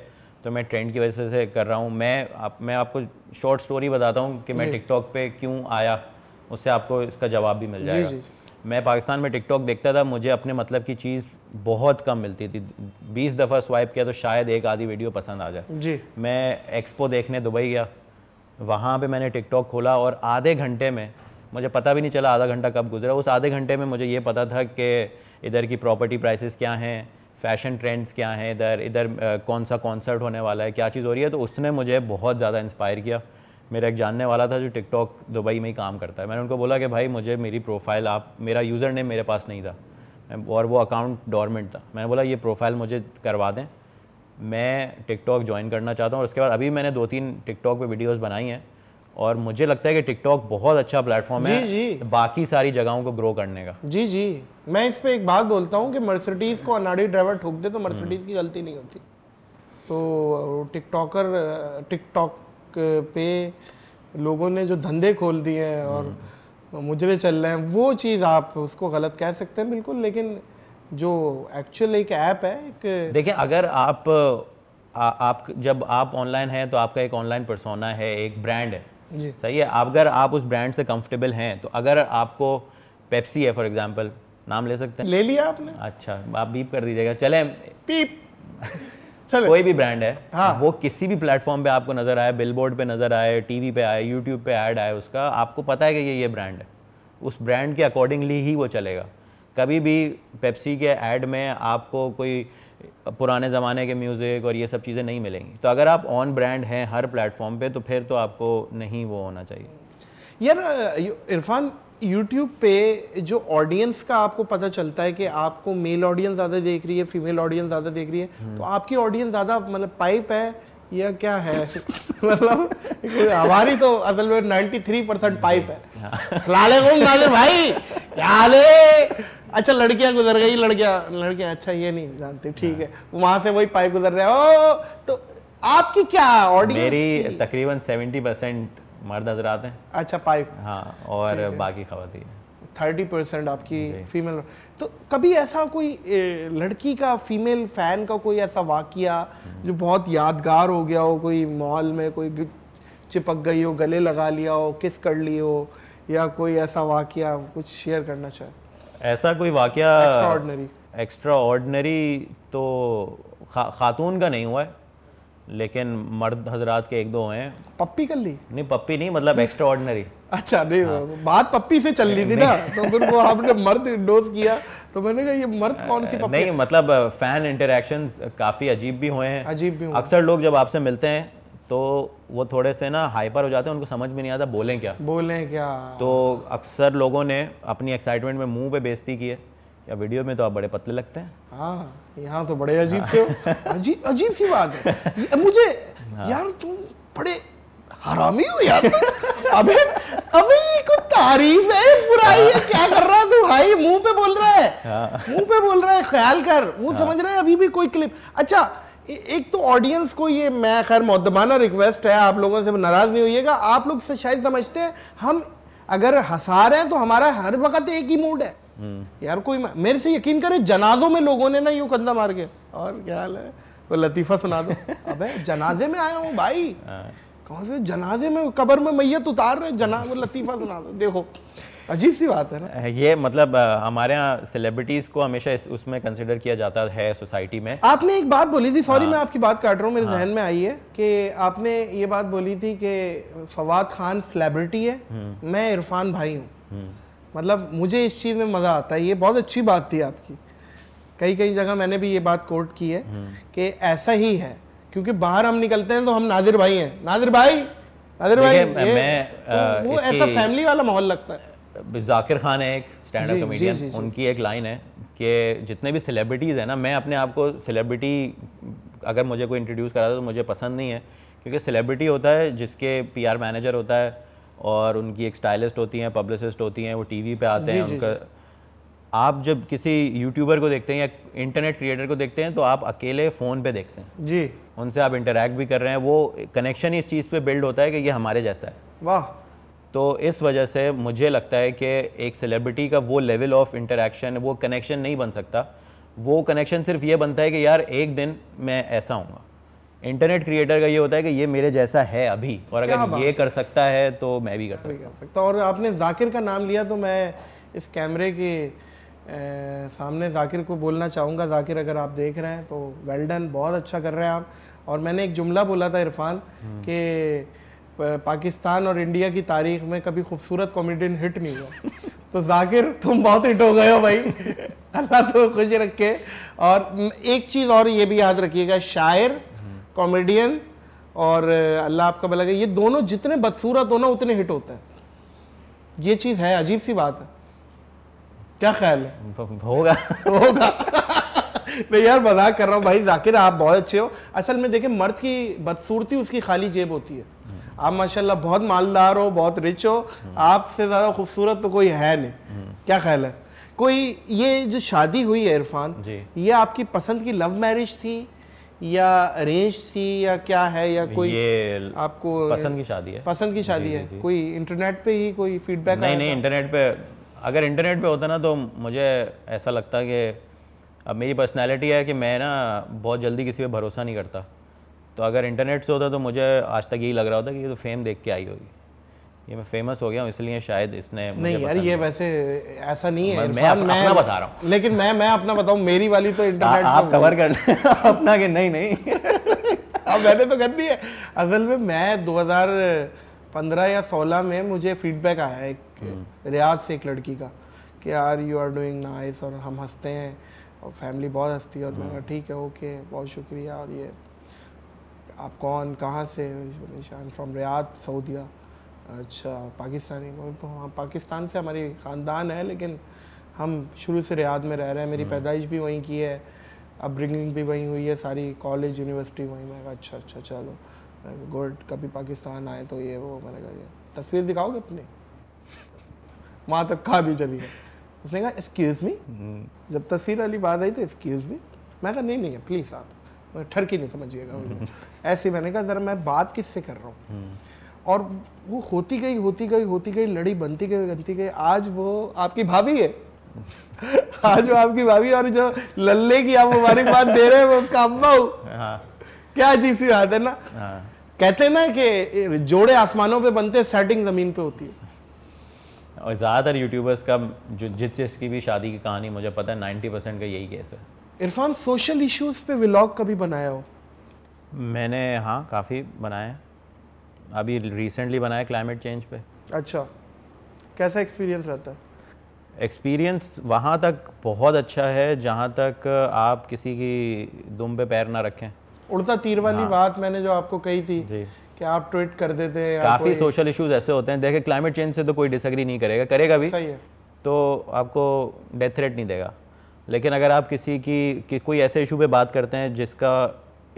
[SPEAKER 2] तो मैं ट्रेंड की वजह से कर रहा हूँ मैं आप मैं आपको शॉर्ट स्टोरी बताता हूँ कि मैं टिकटॉक पे क्यों आया उससे आपको इसका जवाब भी मिल जाएगा जी, जी। मैं पाकिस्तान में टिकटॉक देखता था मुझे अपने मतलब की चीज़ बहुत कम मिलती थी बीस दफ़ा स्वाइप किया तो शायद एक आधी वीडियो पसंद आ जाए जी मैं एक्सपो देखने दुबई गया वहाँ पे मैंने टिकटॉक खोला और आधे घंटे में मुझे पता भी नहीं चला आधा घंटा कब गुजरा उस आधे घंटे में मुझे ये पता था कि इधर की प्रॉपर्टी प्राइसेस क्या हैं फैशन ट्रेंड्स क्या हैं इधर इधर कौन सा कॉन्सर्ट होने वाला है क्या चीज़ हो रही है तो उसने मुझे बहुत ज़्यादा इंस्पायर किया मेरा एक जानने वाला था जो टिकटॉक दुबई में ही काम करता है मैंने उनको बोला कि भाई मुझे मेरी प्रोफाइल आप मेरा यूज़र नेम मेरे पास नहीं था और वो अकाउंट डॉर्मेंट था मैंने बोला ये प्रोफाइल मुझे करवा दें मैं टिकटॉक ज्वाइन करना चाहता हूँ और उसके बाद अभी मैंने दो तीन टिकटॉक पे वीडियोस बनाई हैं और मुझे लगता है कि टिकटॉक बहुत अच्छा प्लेटफॉर्म है जी बाकी सारी जगहों को ग्रो करने का
[SPEAKER 1] जी जी मैं इस पर एक बात बोलता हूँ कि मर्सिडीज़ को अनाड़ी ड्राइवर ठोक दे तो मर्सिडीज़ हम्म। की गलती नहीं होती तो टिकटॉकर टिकटॉक पे लोगों ने जो धंधे खोल दिए हैं और हम्म। मुजरे चल रहे हैं वो चीज़ आप उसको गलत कह सकते हैं बिल्कुल लेकिन जो एक्चुअल एक ऐप है एक देखिए
[SPEAKER 2] अगर आप आ, आप जब आप ऑनलाइन हैं तो आपका एक ऑनलाइन परसोना है एक ब्रांड है जी सही है अगर आप उस ब्रांड से कंफर्टेबल हैं तो अगर आपको पेप्सी है फॉर एग्जांपल नाम ले सकते हैं ले लिया आपने अच्छा आप बीप कर दीजिएगा चलें पीप कोई भी ब्रांड है हाँ। वो किसी भी प्लेटफॉर्म पे आपको नजर आए बिलबोर्ड पे नजर आए टीवी पे आए यूट्यूब पे ऐड आए उसका आपको पता है कि ये ये ब्रांड है उस ब्रांड के अकॉर्डिंगली ही वो चलेगा कभी भी पेप्सी के ऐड में आपको कोई पुराने ज़माने के म्यूज़िक और ये सब चीज़ें नहीं मिलेंगी तो अगर आप ऑन ब्रांड हैं हर प्लेटफॉर्म पे तो फिर तो आपको नहीं वो होना चाहिए
[SPEAKER 1] यार इरफान यूट्यूब पे जो ऑडियंस का आपको पता चलता है कि आपको मेल ऑडियंस ज़्यादा देख रही है फीमेल ऑडियंस ज़्यादा देख रही है हम्म। तो आपकी ऑडियंस ज़्यादा मतलब पाइप है या क्या है मतलब हमारी तो असल में 93 परसेंट पाइप है हाँ। सलालेकुम नाजिर भाई क्या हाल अच्छा लड़कियां गुजर गई लड़कियां लड़कियां अच्छा ये नहीं जानती ठीक हाँ। है वहां से वही पाइप गुजर रहे हो तो आपकी क्या ऑडियंस मेरी
[SPEAKER 2] तकरीबन 70 परसेंट मर्द हजरात हैं अच्छा पाइप हाँ और बाकी खातन
[SPEAKER 1] थर्टी परसेंट आपकी फीमेल तो कभी ऐसा कोई लड़की का फीमेल फैन का कोई ऐसा वाक्य हम्म। जो बहुत यादगार हो गया हो कोई मॉल में कोई चिपक गई हो गले लगा लिया हो किस कर ली हो या कोई ऐसा वाकया कुछ शेयर करना चाहे
[SPEAKER 2] ऐसा कोई ऑर्डनरी एक्स्ट्रा ऑर्डनरी तो खा, खातून का नहीं हुआ है लेकिन मर्द हजरात के एक दो हैं पप्पी कर ली नहीं पप्पी नहीं मतलब एक्स्ट्रा हाँ। ऑर्डनरी अच्छा नहीं हाँ। बात पप्पी से चल रही थी ना तो फिर वो आपने मर्द इंडोज किया तो मैंने कहा ये मर्द कौन सी पप्पी नहीं मतलब फैन इंटरेक्शन काफ़ी अजीब भी हुए हैं अजीब भी अक्सर लोग जब आपसे मिलते हैं तो वो थोड़े से ना हाइपर हो जाते हैं उनको समझ में नहीं आता बोलें क्या बोलें क्या तो अक्सर लोगों ने अपनी एक्साइटमेंट में मुंह पे बेइज्जती की है या वीडियो में तो आप बड़े पतले लगते हैं
[SPEAKER 1] हाँ यहाँ तो बड़े अजीब से हाँ। अजीब अजीब सी बात है मुझे हाँ। यार तुम बड़े हरामी हो यार अबे अबे ये कोई तारीफ है बुराई है क्या कर रहा है तू भाई मुंह पे बोल रहा है हाँ। मुंह पे बोल रहा है ख्याल कर वो हाँ। समझ रहा है अभी भी कोई क्लिप अच्छा एक तो ऑडियंस को ये मैं खैर मुद्दमाना रिक्वेस्ट है आप लोगों से नाराज नहीं होइएगा आप लोग शायद समझते हैं हम अगर हंसा रहे हैं तो हमारा हर वक्त एक ही मूड है यार कोई मेरे से यकीन करे जनाजों में लोगों ने ना यूं कंधा मार के और क्या हाल है वो लतीफ़ा सुना दो अबे जनाजे में आया हूँ भाई हाँ। कौन से जनाजे में कबर में मैयत उतार रहे जना वो लतीफ़ा सुना दो देखो अजीब सी बात है ना
[SPEAKER 2] ये मतलब हमारे यहाँ सेलिब्रिटीज़ को हमेशा उसमें कंसिडर किया जाता है सोसाइटी में
[SPEAKER 1] आपने एक बात बोली थी सॉरी हाँ। मैं आपकी बात काट रहा हूँ मेरे हाँ। जहन में आई है कि आपने ये बात बोली थी कि फवाद खान सेलिब्रिटी है हम्म। मैं इरफान भाई हूँ हम्म। मतलब मुझे इस चीज़ में मज़ा आता है ये बहुत अच्छी बात थी आपकी कई कई जगह मैंने भी ये बात कोट की है हम्म। कि ऐसा ही है क्योंकि बाहर हम निकलते हैं तो हम नादिर भाई हैं नादिर भाई नादिर भाई मैं तो वो ऐसा फैमिली वाला माहौल लगता
[SPEAKER 2] है जाकिर खान है एक स्टैंड अप कॉमेडियन उनकी एक लाइन है कि जितने भी सेलिब्रिटीज़ हैं ना मैं अपने आप को सेलिब्रिटी अगर मुझे कोई इंट्रोड्यूस करा तो मुझे पसंद नहीं है क्योंकि सेलिब्रिटी होता है जिसके पीआर मैनेजर होता है और उनकी एक स्टाइलिस्ट होती हैं पब्लिसिस्ट होती हैं वो टीवी पे आते हैं उनका आप जब किसी यूट्यूबर को देखते हैं या इंटरनेट क्रिएटर को देखते हैं तो आप अकेले फ़ोन पे देखते हैं जी उनसे आप इंटरेक्ट भी कर रहे हैं वो कनेक्शन ही इस चीज़ पे बिल्ड होता है कि ये हमारे जैसा है वाह तो इस वजह से मुझे लगता है कि एक सेलिब्रिटी का वो लेवल ऑफ इंटरेक्शन वो कनेक्शन नहीं बन सकता वो कनेक्शन सिर्फ ये बनता है कि यार एक दिन मैं ऐसा हूँ इंटरनेट क्रिएटर का ये होता है कि ये मेरे जैसा है अभी और अगर ये कर सकता है तो मैं भी कर सकता हूँ
[SPEAKER 1] सकता और आपने जाकिर का नाम लिया तो मैं इस कैमरे के सामने जाकिर को बोलना चाहूँगा जाकिर अगर आप देख रहे हैं तो वेल डन बहुत अच्छा कर रहे हैं आप और मैंने एक जुमला बोला था इरफान हम्म। कि पाकिस्तान और इंडिया की तारीख में कभी खूबसूरत कॉमेडियन हिट नहीं हुआ तो जाकिर तुम बहुत हिट हो गए हो भाई अल्लाह तो खुश रखे और एक चीज़ और ये भी याद रखिएगा शायर कॉमेडियन और अल्लाह आपका भला ये दोनों जितने बदसूरत हो ना उतने हिट होते हैं ये चीज़ है अजीब सी बात है क्या ख्याल है होगा होगा मैं यार मजाक कर रहा हूँ भाई जाकिर आप बहुत अच्छे हो असल में देखें मर्द की बदसूरती उसकी खाली जेब होती है आप माशाल्लाह बहुत मालदार हो बहुत रिच हो आपसे ज़्यादा खूबसूरत तो कोई है नहीं क्या ख्याल है कोई ये जो शादी हुई है इरफान ये आपकी पसंद की लव मैरिज थी या रेंज थी या क्या है या कोई ये आपको पसंद की शादी है पसंद की शादी है कोई इंटरनेट पे ही कोई फीडबैक नहीं नहीं
[SPEAKER 2] इंटरनेट पे अगर इंटरनेट पे होता ना तो मुझे ऐसा लगता कि अब मेरी पर्सनैलिटी है कि मैं ना बहुत जल्दी किसी पे भरोसा नहीं करता तो अगर इंटरनेट से होता तो मुझे आज तक यही लग रहा होता कि ये तो फेम देख के आई होगी ये मैं फेमस हो गया हूँ इसलिए शायद इसने नहीं यार
[SPEAKER 1] ये वैसे ऐसा नहीं है मैं, अप, मैं अपना बता रहा हूँ लेकिन मैं मैं अपना बताऊँ मेरी वाली तो इंटरनेट आप कवर कर अपना के नहीं नहीं अब मैंने तो कर दी है असल में मैं 2015 या 16 में मुझे फीडबैक आया एक हम्म। रियाज से एक लड़की का कि यार यू आर डूइंग नाइस और हम हंसते हैं और फैमिली बहुत हंसती है और मैं हम्म। ठीक है ओके बहुत शुक्रिया और ये आप कौन कहाँ से फ्रॉम रियाद सऊदिया अच्छा पाकिस्तानी तो हाँ पाकिस्तान से हमारी ख़ानदान है लेकिन हम शुरू से रियाद में रह रहे हैं मेरी हम्म। पैदाइश भी वहीं की है अब ब्रिंगिंग भी वहीं हुई है सारी कॉलेज यूनिवर्सिटी वहीं मैं कहा अच्छा अच्छा चलो गोल्ड कभी पाकिस्तान आए तो ये वो मैंने कहा तस्वीर दिखाओगे अपनी वहाँ तक खा भी चली है उसने कहा एक्सक्यूज़ हम्म। मी जब तस्वीर वाली बात आई तो एक्सक्यूज़ मी मैं कहा नहीं नहीं प्लीज़ आप ठरकी नहीं समझिएगा ऐसे मैंने कहा ज़रा मैं बात किससे कर रहा हूँ हम्म। और वो होती गई होती गई होती गई लड़ी बनती गई बनती गई आज वो आपकी भाभी है आज वो आपकी भाभी और जो लल्ले की आप मुबारकबाद दे रहे हैं वो उसका अम्मा हो हाँ। क्या अजीब सी बात है ना हाँ। कहते हैं ना कि जोड़े आसमानों पे बनते सेटिंग ज़मीन पे होती है
[SPEAKER 2] और ज़्यादातर यूट्यूबर्स का जो जिस जिसकी भी शादी की कहानी मुझे पता है नाइन्टी परसेंट का यही केस है इरफान सोशल इश्यूज पे व्लॉग कभी बनाया हो मैंने हाँ काफ़ी बनाए अभी रिसेंटली बनाया क्लाइमेट चेंज पे
[SPEAKER 1] अच्छा कैसा एक्सपीरियंस रहता है
[SPEAKER 2] एक्सपीरियंस वहाँ तक बहुत अच्छा है जहाँ तक आप किसी की दुम पे पैर ना रखें
[SPEAKER 1] उड़ता तीर वाली हाँ। बात मैंने जो आपको कही थी जी कि आप ट्वीट कर देते हैं काफ़ी सोशल
[SPEAKER 2] इश्यूज ऐसे होते हैं देखे क्लाइमेट चेंज से तो कोई डिसग्री नहीं करेगा करेगा भी सही है तो आपको डेथ थ्रेट नहीं देगा लेकिन अगर आप किसी की कि कोई ऐसे इशू पे बात करते हैं जिसका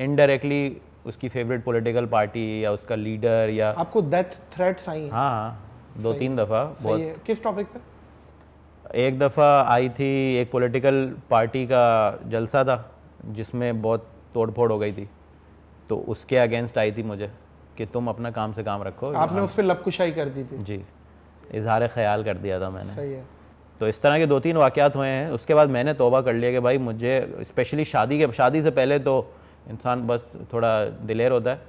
[SPEAKER 2] इनडायरेक्टली उसकी फेवरेट पॉलिटिकल पार्टी या उसका लीडर या
[SPEAKER 1] आपको डेथ थ्रेट्स आई हैं
[SPEAKER 2] हाँ दो तीन दफ़ा बहुत किस टॉपिक पे एक दफ़ा आई थी एक पॉलिटिकल पार्टी का जलसा था जिसमें बहुत तोड़ फोड़ हो गई थी तो उसके अगेंस्ट आई थी मुझे कि तुम अपना काम से काम रखो आपने हाँ। उस पर लपकुशाई कर दी थी जी इजहार ख्याल कर दिया था मैंने सही है तो इस तरह के दो तीन वाक़ हुए हैं उसके बाद मैंने तोबा कर लिया कि भाई मुझे स्पेशली शादी के शादी से पहले तो इंसान बस थोड़ा दिलेर होता है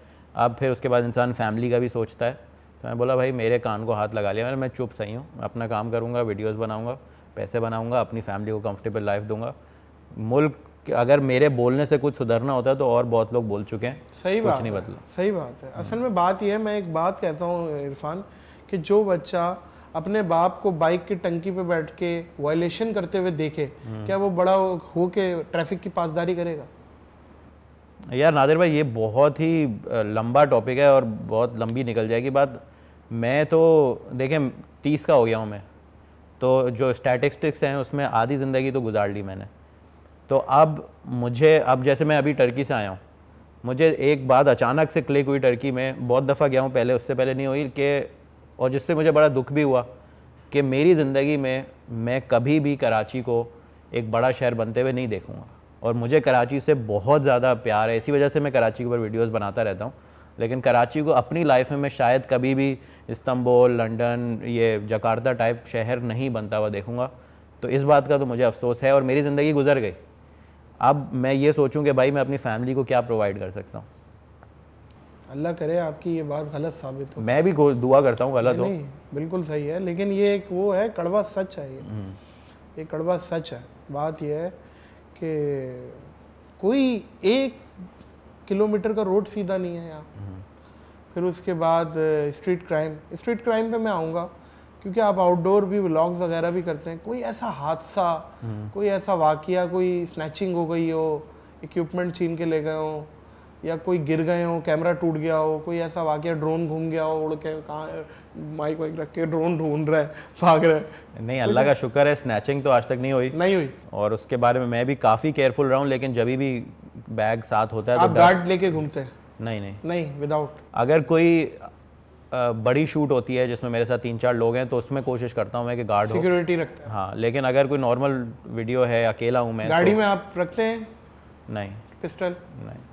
[SPEAKER 2] अब फिर उसके बाद इंसान फैमिली का भी सोचता है तो मैं बोला भाई मेरे कान को हाथ लगा लिया मैंने मैं चुप सही हूँ अपना काम करूँगा वीडियोज़ बनाऊँगा पैसे बनाऊँगा अपनी फैमिली को कम्फर्टेबल लाइफ दूँगा मुल्क अगर मेरे बोलने से कुछ सुधरना होता है तो और बहुत लोग बोल चुके हैं सही कुछ बात नहीं बदला
[SPEAKER 1] सही बात है हम्म। असल में बात यह है मैं एक बात कहता हूँ इरफान कि जो बच्चा अपने बाप को बाइक की टंकी पे बैठ के वायलेशन करते हुए देखे हम्म। क्या वो बड़ा हो के ट्रैफिक की पासदारी करेगा
[SPEAKER 2] यार नादिर भाई ये बहुत ही लंबा टॉपिक है और बहुत लंबी निकल जाएगी बात मैं तो देखें तीस का हो गया हूँ मैं तो जो स्टैटिस्टिक्स हैं उसमें आधी ज़िंदगी तो गुजार ली मैंने तो अब मुझे अब जैसे मैं अभी टर्की से आया हूँ मुझे एक बात अचानक से क्लिक हुई टर्की में बहुत दफ़ा गया हूँ पहले उससे पहले नहीं हुई कि और जिससे मुझे बड़ा दुख भी हुआ कि मेरी ज़िंदगी में मैं कभी भी कराची को एक बड़ा शहर बनते हुए नहीं देखूँगा और मुझे कराची से बहुत ज़्यादा प्यार है इसी वजह से मैं कराची के ऊपर वीडियोज़ बनाता रहता हूँ लेकिन कराची को अपनी लाइफ में मैं शायद कभी भी इस्तंबुल लंदन ये जकार्ता टाइप शहर नहीं बनता हुआ देखूंगा तो इस बात का तो मुझे अफसोस है और मेरी ज़िंदगी गुजर गई अब मैं ये सोचूं कि भाई मैं अपनी फैमिली को क्या प्रोवाइड कर सकता हूँ
[SPEAKER 1] अल्लाह करे आपकी ये बात गलत साबित हो
[SPEAKER 2] मैं भी दुआ करता हूँ गलत हो
[SPEAKER 1] बिल्कुल सही है लेकिन ये एक वो है कड़वा सच है ये
[SPEAKER 2] हम्म।
[SPEAKER 1] ये कड़वा सच है बात यह है कि कोई एक किलोमीटर का रोड सीधा नहीं है यहाँ हम्म। फिर उसके बाद स्ट्रीट क्राइम स्ट्रीट क्राइम पे मैं आऊँगा क्योंकि आप आउटडोर भी व्लॉग्स वगैरह भी करते हैं कोई ऐसा हादसा हम्म। कोई ऐसा वाक़ कोई स्नैचिंग हो गई हो इक्विपमेंट छीन के ले गए हो या कोई गिर गए हो कैमरा टूट गया हो कोई ऐसा वाक्य ड्रोन घूम गया हो उड़ के कहाँ माइक वाइक रख के ड्रोन ढूंढ रहा है भाग रहा
[SPEAKER 2] है नहीं अल्लाह का शुक्र है स्नैचिंग तो आज तक नहीं हुई नहीं हुई और उसके बारे में मैं भी काफ़ी केयरफुल रहा हूँ लेकिन जब भी बैग साथ होता है तो आप तो गार्ड लेके घूमते हैं नहीं नहीं
[SPEAKER 1] नहीं विदाउट
[SPEAKER 2] अगर कोई बड़ी शूट होती है जिसमें मेरे साथ तीन चार लोग हैं तो उसमें कोशिश करता हूँ मैं कि गार्ड सिक्योरिटी रखते हैं हाँ लेकिन अगर कोई नॉर्मल वीडियो है अकेला हूँ मैं तो- गाड़ी में
[SPEAKER 1] आप रखते हैं नहीं पिस्टल नहीं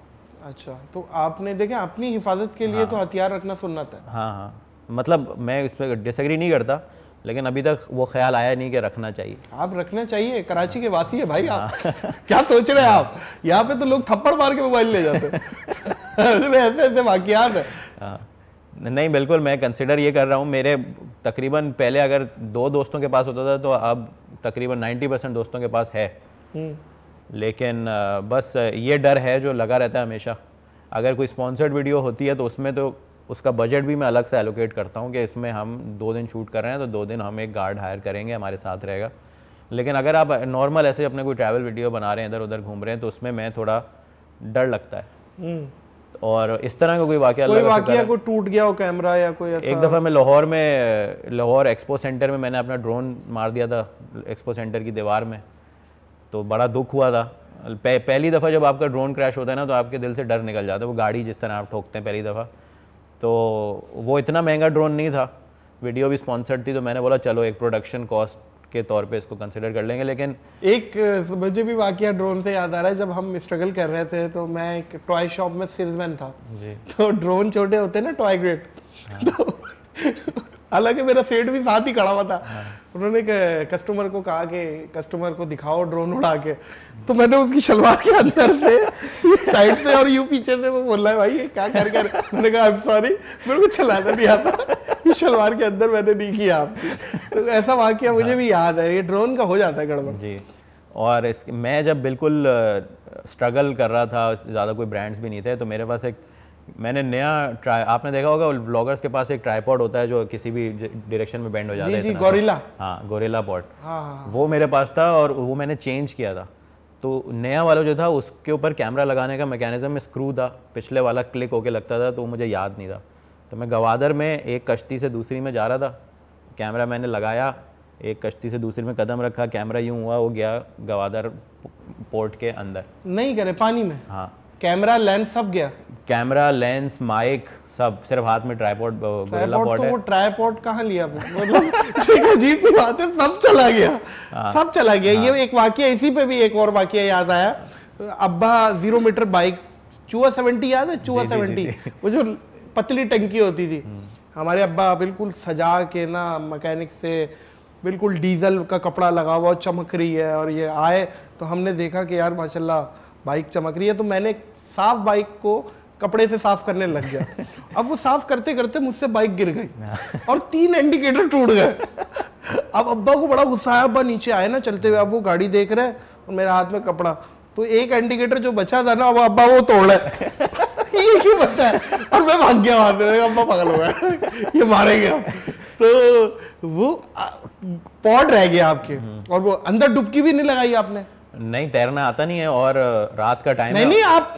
[SPEAKER 1] अच्छा तो आपने देखें अपनी हिफाजत के लिए हाँ। तो हथियार रखना सुनना
[SPEAKER 2] था हाँ हाँ मतलब मैं इस पर डिसग्री नहीं करता लेकिन अभी तक वो ख्याल आया नहीं कि रखना चाहिए
[SPEAKER 1] आप रखना चाहिए कराची के वासी है भाई आप हाँ। क्या सोच रहे हैं आप यहाँ पे तो लोग थप्पड़ मार के मोबाइल ले जाते हैं ऐसे ऐसे वाकियात है
[SPEAKER 2] हाँ। नहीं बिल्कुल मैं कंसिडर ये कर रहा हूँ मेरे तकरीबन पहले अगर दो दोस्तों के पास होता था तो अब तकरीबन 90 परसेंट दोस्तों के पास है हम्म। लेकिन बस ये डर है जो लगा रहता है हमेशा अगर कोई स्पॉन्सर्ड वीडियो होती है तो उसमें तो उसका बजट भी मैं अलग से एलोकेट करता हूँ कि इसमें हम दो दिन शूट कर रहे हैं तो दो दिन हम एक गार्ड हायर करेंगे हमारे साथ रहेगा लेकिन अगर आप नॉर्मल ऐसे अपने कोई ट्रैवल वीडियो बना रहे हैं इधर उधर घूम रहे हैं तो उसमें मैं थोड़ा डर लगता है हम्म। और इस तरह का कोई वाक्य कोई वाक्य
[SPEAKER 1] टूट गया हो कैमरा या कोई ऐसा एक दफ़ा
[SPEAKER 2] मैं लाहौर में लाहौर एक्सपो सेंटर में मैंने अपना ड्रोन मार दिया था एक्सपो सेंटर की दीवार में तो बड़ा दुख हुआ था पह, पहली दफ़ा जब आपका ड्रोन क्रैश होता है ना तो आपके दिल से डर निकल जाता है वो गाड़ी जिस तरह आप ठोकते हैं पहली दफ़ा तो वो इतना महंगा ड्रोन नहीं था वीडियो भी स्पॉन्सर्ड थी तो मैंने बोला चलो एक प्रोडक्शन कॉस्ट के तौर पे इसको कंसिडर कर लेंगे लेकिन
[SPEAKER 1] एक मुझे भी वाक्य ड्रोन से याद आ रहा है जब हम स्ट्रगल कर रहे थे तो मैं एक टॉय शॉप में सेल्समैन था जी तो ड्रोन छोटे होते ना टॉय ग्रेड हालांकि मेरा सेट भी साथ ही खड़ा हुआ था हाँ। उन्होंने कस्टमर को कहा कि कस्टमर को दिखाओ ड्रोन उड़ा के तो मैंने उसकी शलवार के अंदर से साइड से और यू पीछे से वो बोल रहा है भाई ये क्या कर कर मैंने कहा आई एम सॉरी मेरे को चलाना नहीं आता ये शलवार के अंदर मैंने नहीं किया आपकी तो ऐसा वाक्य मुझे भी याद
[SPEAKER 2] है ये ड्रोन का हो जाता है गड़बड़ जी और इस मैं जब बिल्कुल स्ट्रगल कर रहा था ज़्यादा कोई ब्रांड्स भी नहीं थे तो मेरे पास एक मैंने नया ट्राई आपने देखा होगा व्लॉगर्स के पास एक ट्राईपॉड होता है जो किसी भी डायरेक्शन में बैंड हो जाता है जी गोरिल्ला हाँ गोरिल्ला हाँ, पॉड हाँ, हाँ, वो मेरे पास था और वो मैंने चेंज किया था तो नया वाला जो था उसके ऊपर कैमरा लगाने का मैकेनिज्म में स्क्रू था पिछले वाला क्लिक होके लगता था तो मुझे याद नहीं था तो मैं गवादर में एक कश्ती से दूसरी में जा रहा था कैमरा मैंने लगाया एक कश्ती से दूसरी में कदम रखा कैमरा यूँ हुआ वो गया गवादर पोर्ट के अंदर
[SPEAKER 1] नहीं करे पानी
[SPEAKER 2] में हाँ कैमरा लेंस सब गया कैमरा लेंस माइक सब सिर्फ हाथ में ट्राइपॉड ट्राइपॉड तो वो
[SPEAKER 1] ट्राइपॉड कहाँ लिया मतलब अजीब सी बात है सब चला गया
[SPEAKER 2] आ, हाँ। सब चला
[SPEAKER 1] गया आ, ये हाँ। एक वाक्य इसी पे भी एक और वाक्य याद आया अब्बा जीरो मीटर बाइक चूहा सेवेंटी याद है चूहा सेवेंटी वो जो पतली टंकी होती थी हम्म। हमारे अब्बा बिल्कुल सजा के ना मैकेनिक से बिल्कुल डीजल का कपड़ा लगा हुआ चमक रही है और ये आए तो हमने देखा कि यार माशाल्लाह बाइक चमक रही है तो मैंने साफ बाइक को कपड़े से साफ करने लग गया अब वो साफ करते करते मुझसे बाइक गिर गई और तीन इंडिकेटर टूट गए अब अब्बा को बड़ा गुस्सा आया अब्बा नीचे आए ना चलते हुए अब वो गाड़ी देख रहे हैं और मेरे हाथ में कपड़ा तो एक इंडिकेटर जो बचा था ना अब अब्बा वो तोड़ है ये क्यों बचा है और मैं भाग गया वहां पर अब्बा पागल हुआ ये मारेंगे गए तो वो पॉट रह गया
[SPEAKER 2] आपके हम्म।
[SPEAKER 1] और वो अंदर डुबकी भी नहीं लगाई आपने
[SPEAKER 2] नहीं तैरना आता नहीं है और रात का टाइम नहीं नहीं आप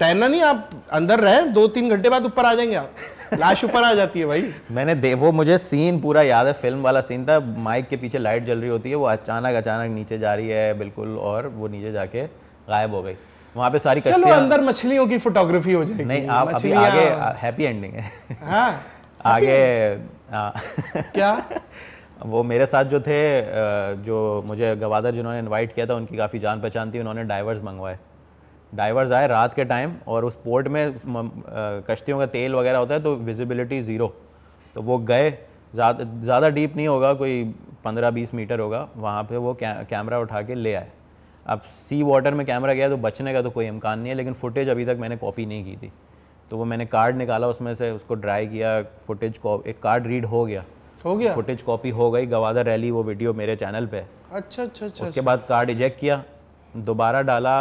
[SPEAKER 2] तैरना नहीं आप अंदर रहे दो तीन घंटे बाद ऊपर आ जाएंगे आप लाश ऊपर आ जाती है भाई मैंने दे वो मुझे सीन पूरा याद है फिल्म वाला सीन था माइक के पीछे लाइट जल रही होती है वो अचानक अचानक नीचे जा रही है बिल्कुल और वो नीचे जाके गायब हो गई वहाँ पे सारी चलो अंदर
[SPEAKER 1] मछलियों की फोटोग्राफी हो जाएगी नहीं आप अभी आगे
[SPEAKER 2] हैप्पी एंडिंग है हाँ, आगे हाँ। क्या वो मेरे साथ जो थे जो मुझे गवादर जिन्होंने इनवाइट किया था उनकी काफ़ी जान पहचान थी उन्होंने डाइवर्स मंगवाए डाइवर्स आए रात के टाइम और उस पोर्ट में कश्तियों का तेल वगैरह होता है तो विजिबिलिटी ज़ीरो तो वो गए ज़्यादा डीप नहीं होगा कोई पंद्रह बीस मीटर होगा वहाँ पर वो कै, कैमरा उठा के ले आए अब सी वाटर में कैमरा गया तो बचने का तो कोई इम्कान नहीं है लेकिन फुटेज अभी तक मैंने कॉपी नहीं की थी तो वो मैंने कार्ड निकाला उसमें से उसको ड्राई किया फुटेज को एक कार्ड रीड हो गया हो गया फुटेज कॉपी हो गई गवादा रैली वो वीडियो मेरे चैनल पे
[SPEAKER 1] अच्छा अच्छा अच्छा उसके अच्छा। बाद
[SPEAKER 2] कार्ड इजेक्ट किया दोबारा डाला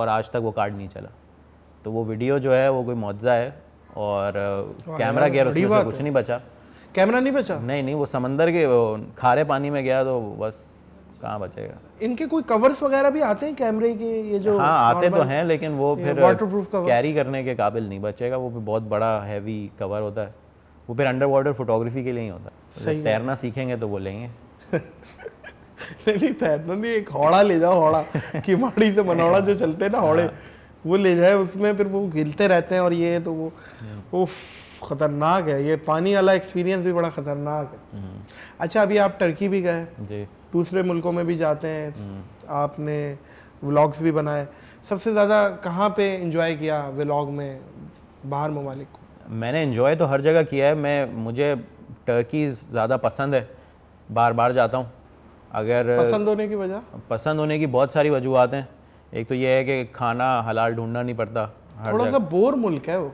[SPEAKER 2] और आज तक वो कार्ड नहीं चला तो वो वीडियो जो है वो कोई मुआवजा है और कैमरा गया उसमें से कुछ नहीं बचा कैमरा नहीं बचा नहीं नहीं वो समंदर के खारे पानी में गया तो बस कहाँ बचेगा
[SPEAKER 1] इनके कोई कवर्स वगैरह भी आते हैं कैमरे के ये जो हाँ आते तो
[SPEAKER 2] हैं लेकिन वो फिर वाटर प्रूफ कैरी करने के काबिल नहीं बचेगा वो भी बहुत बड़ा हैवी कवर होता है वो फिर अंडर वाटर फोटोग्राफी के लिए ही होता है तैरना सीखेंगे तो बोलेंगे
[SPEAKER 1] नहीं नहीं तैरना नहीं एक हौड़ा ले जाओ हौड़ा कि माड़ी से मनोड़ा जो चलते हैं ना हौड़े हाँ। वो ले जाए उसमें फिर वो गिलते रहते हैं और ये तो वो वो हम्म। खतरनाक है ये पानी वाला एक्सपीरियंस भी बड़ा खतरनाक है हम्म। अच्छा अभी आप टर्की भी गए दूसरे मुल्कों में भी जाते हैं हम्म। आपने व्लॉग्स भी बनाए सबसे ज़्यादा कहाँ पे इंजॉय किया व्लॉग में बाहर ममालिक को
[SPEAKER 2] मैंने इन्जॉय तो हर जगह किया है मैं मुझे टर्की ज़्यादा पसंद है बार बार जाता हूँ अगर पसंद होने की वजह पसंद होने की बहुत सारी वजूहत हैं एक तो यह है कि खाना हलाल ढूंढना नहीं पड़ता थोड़ा सा बोर मुल्क है वो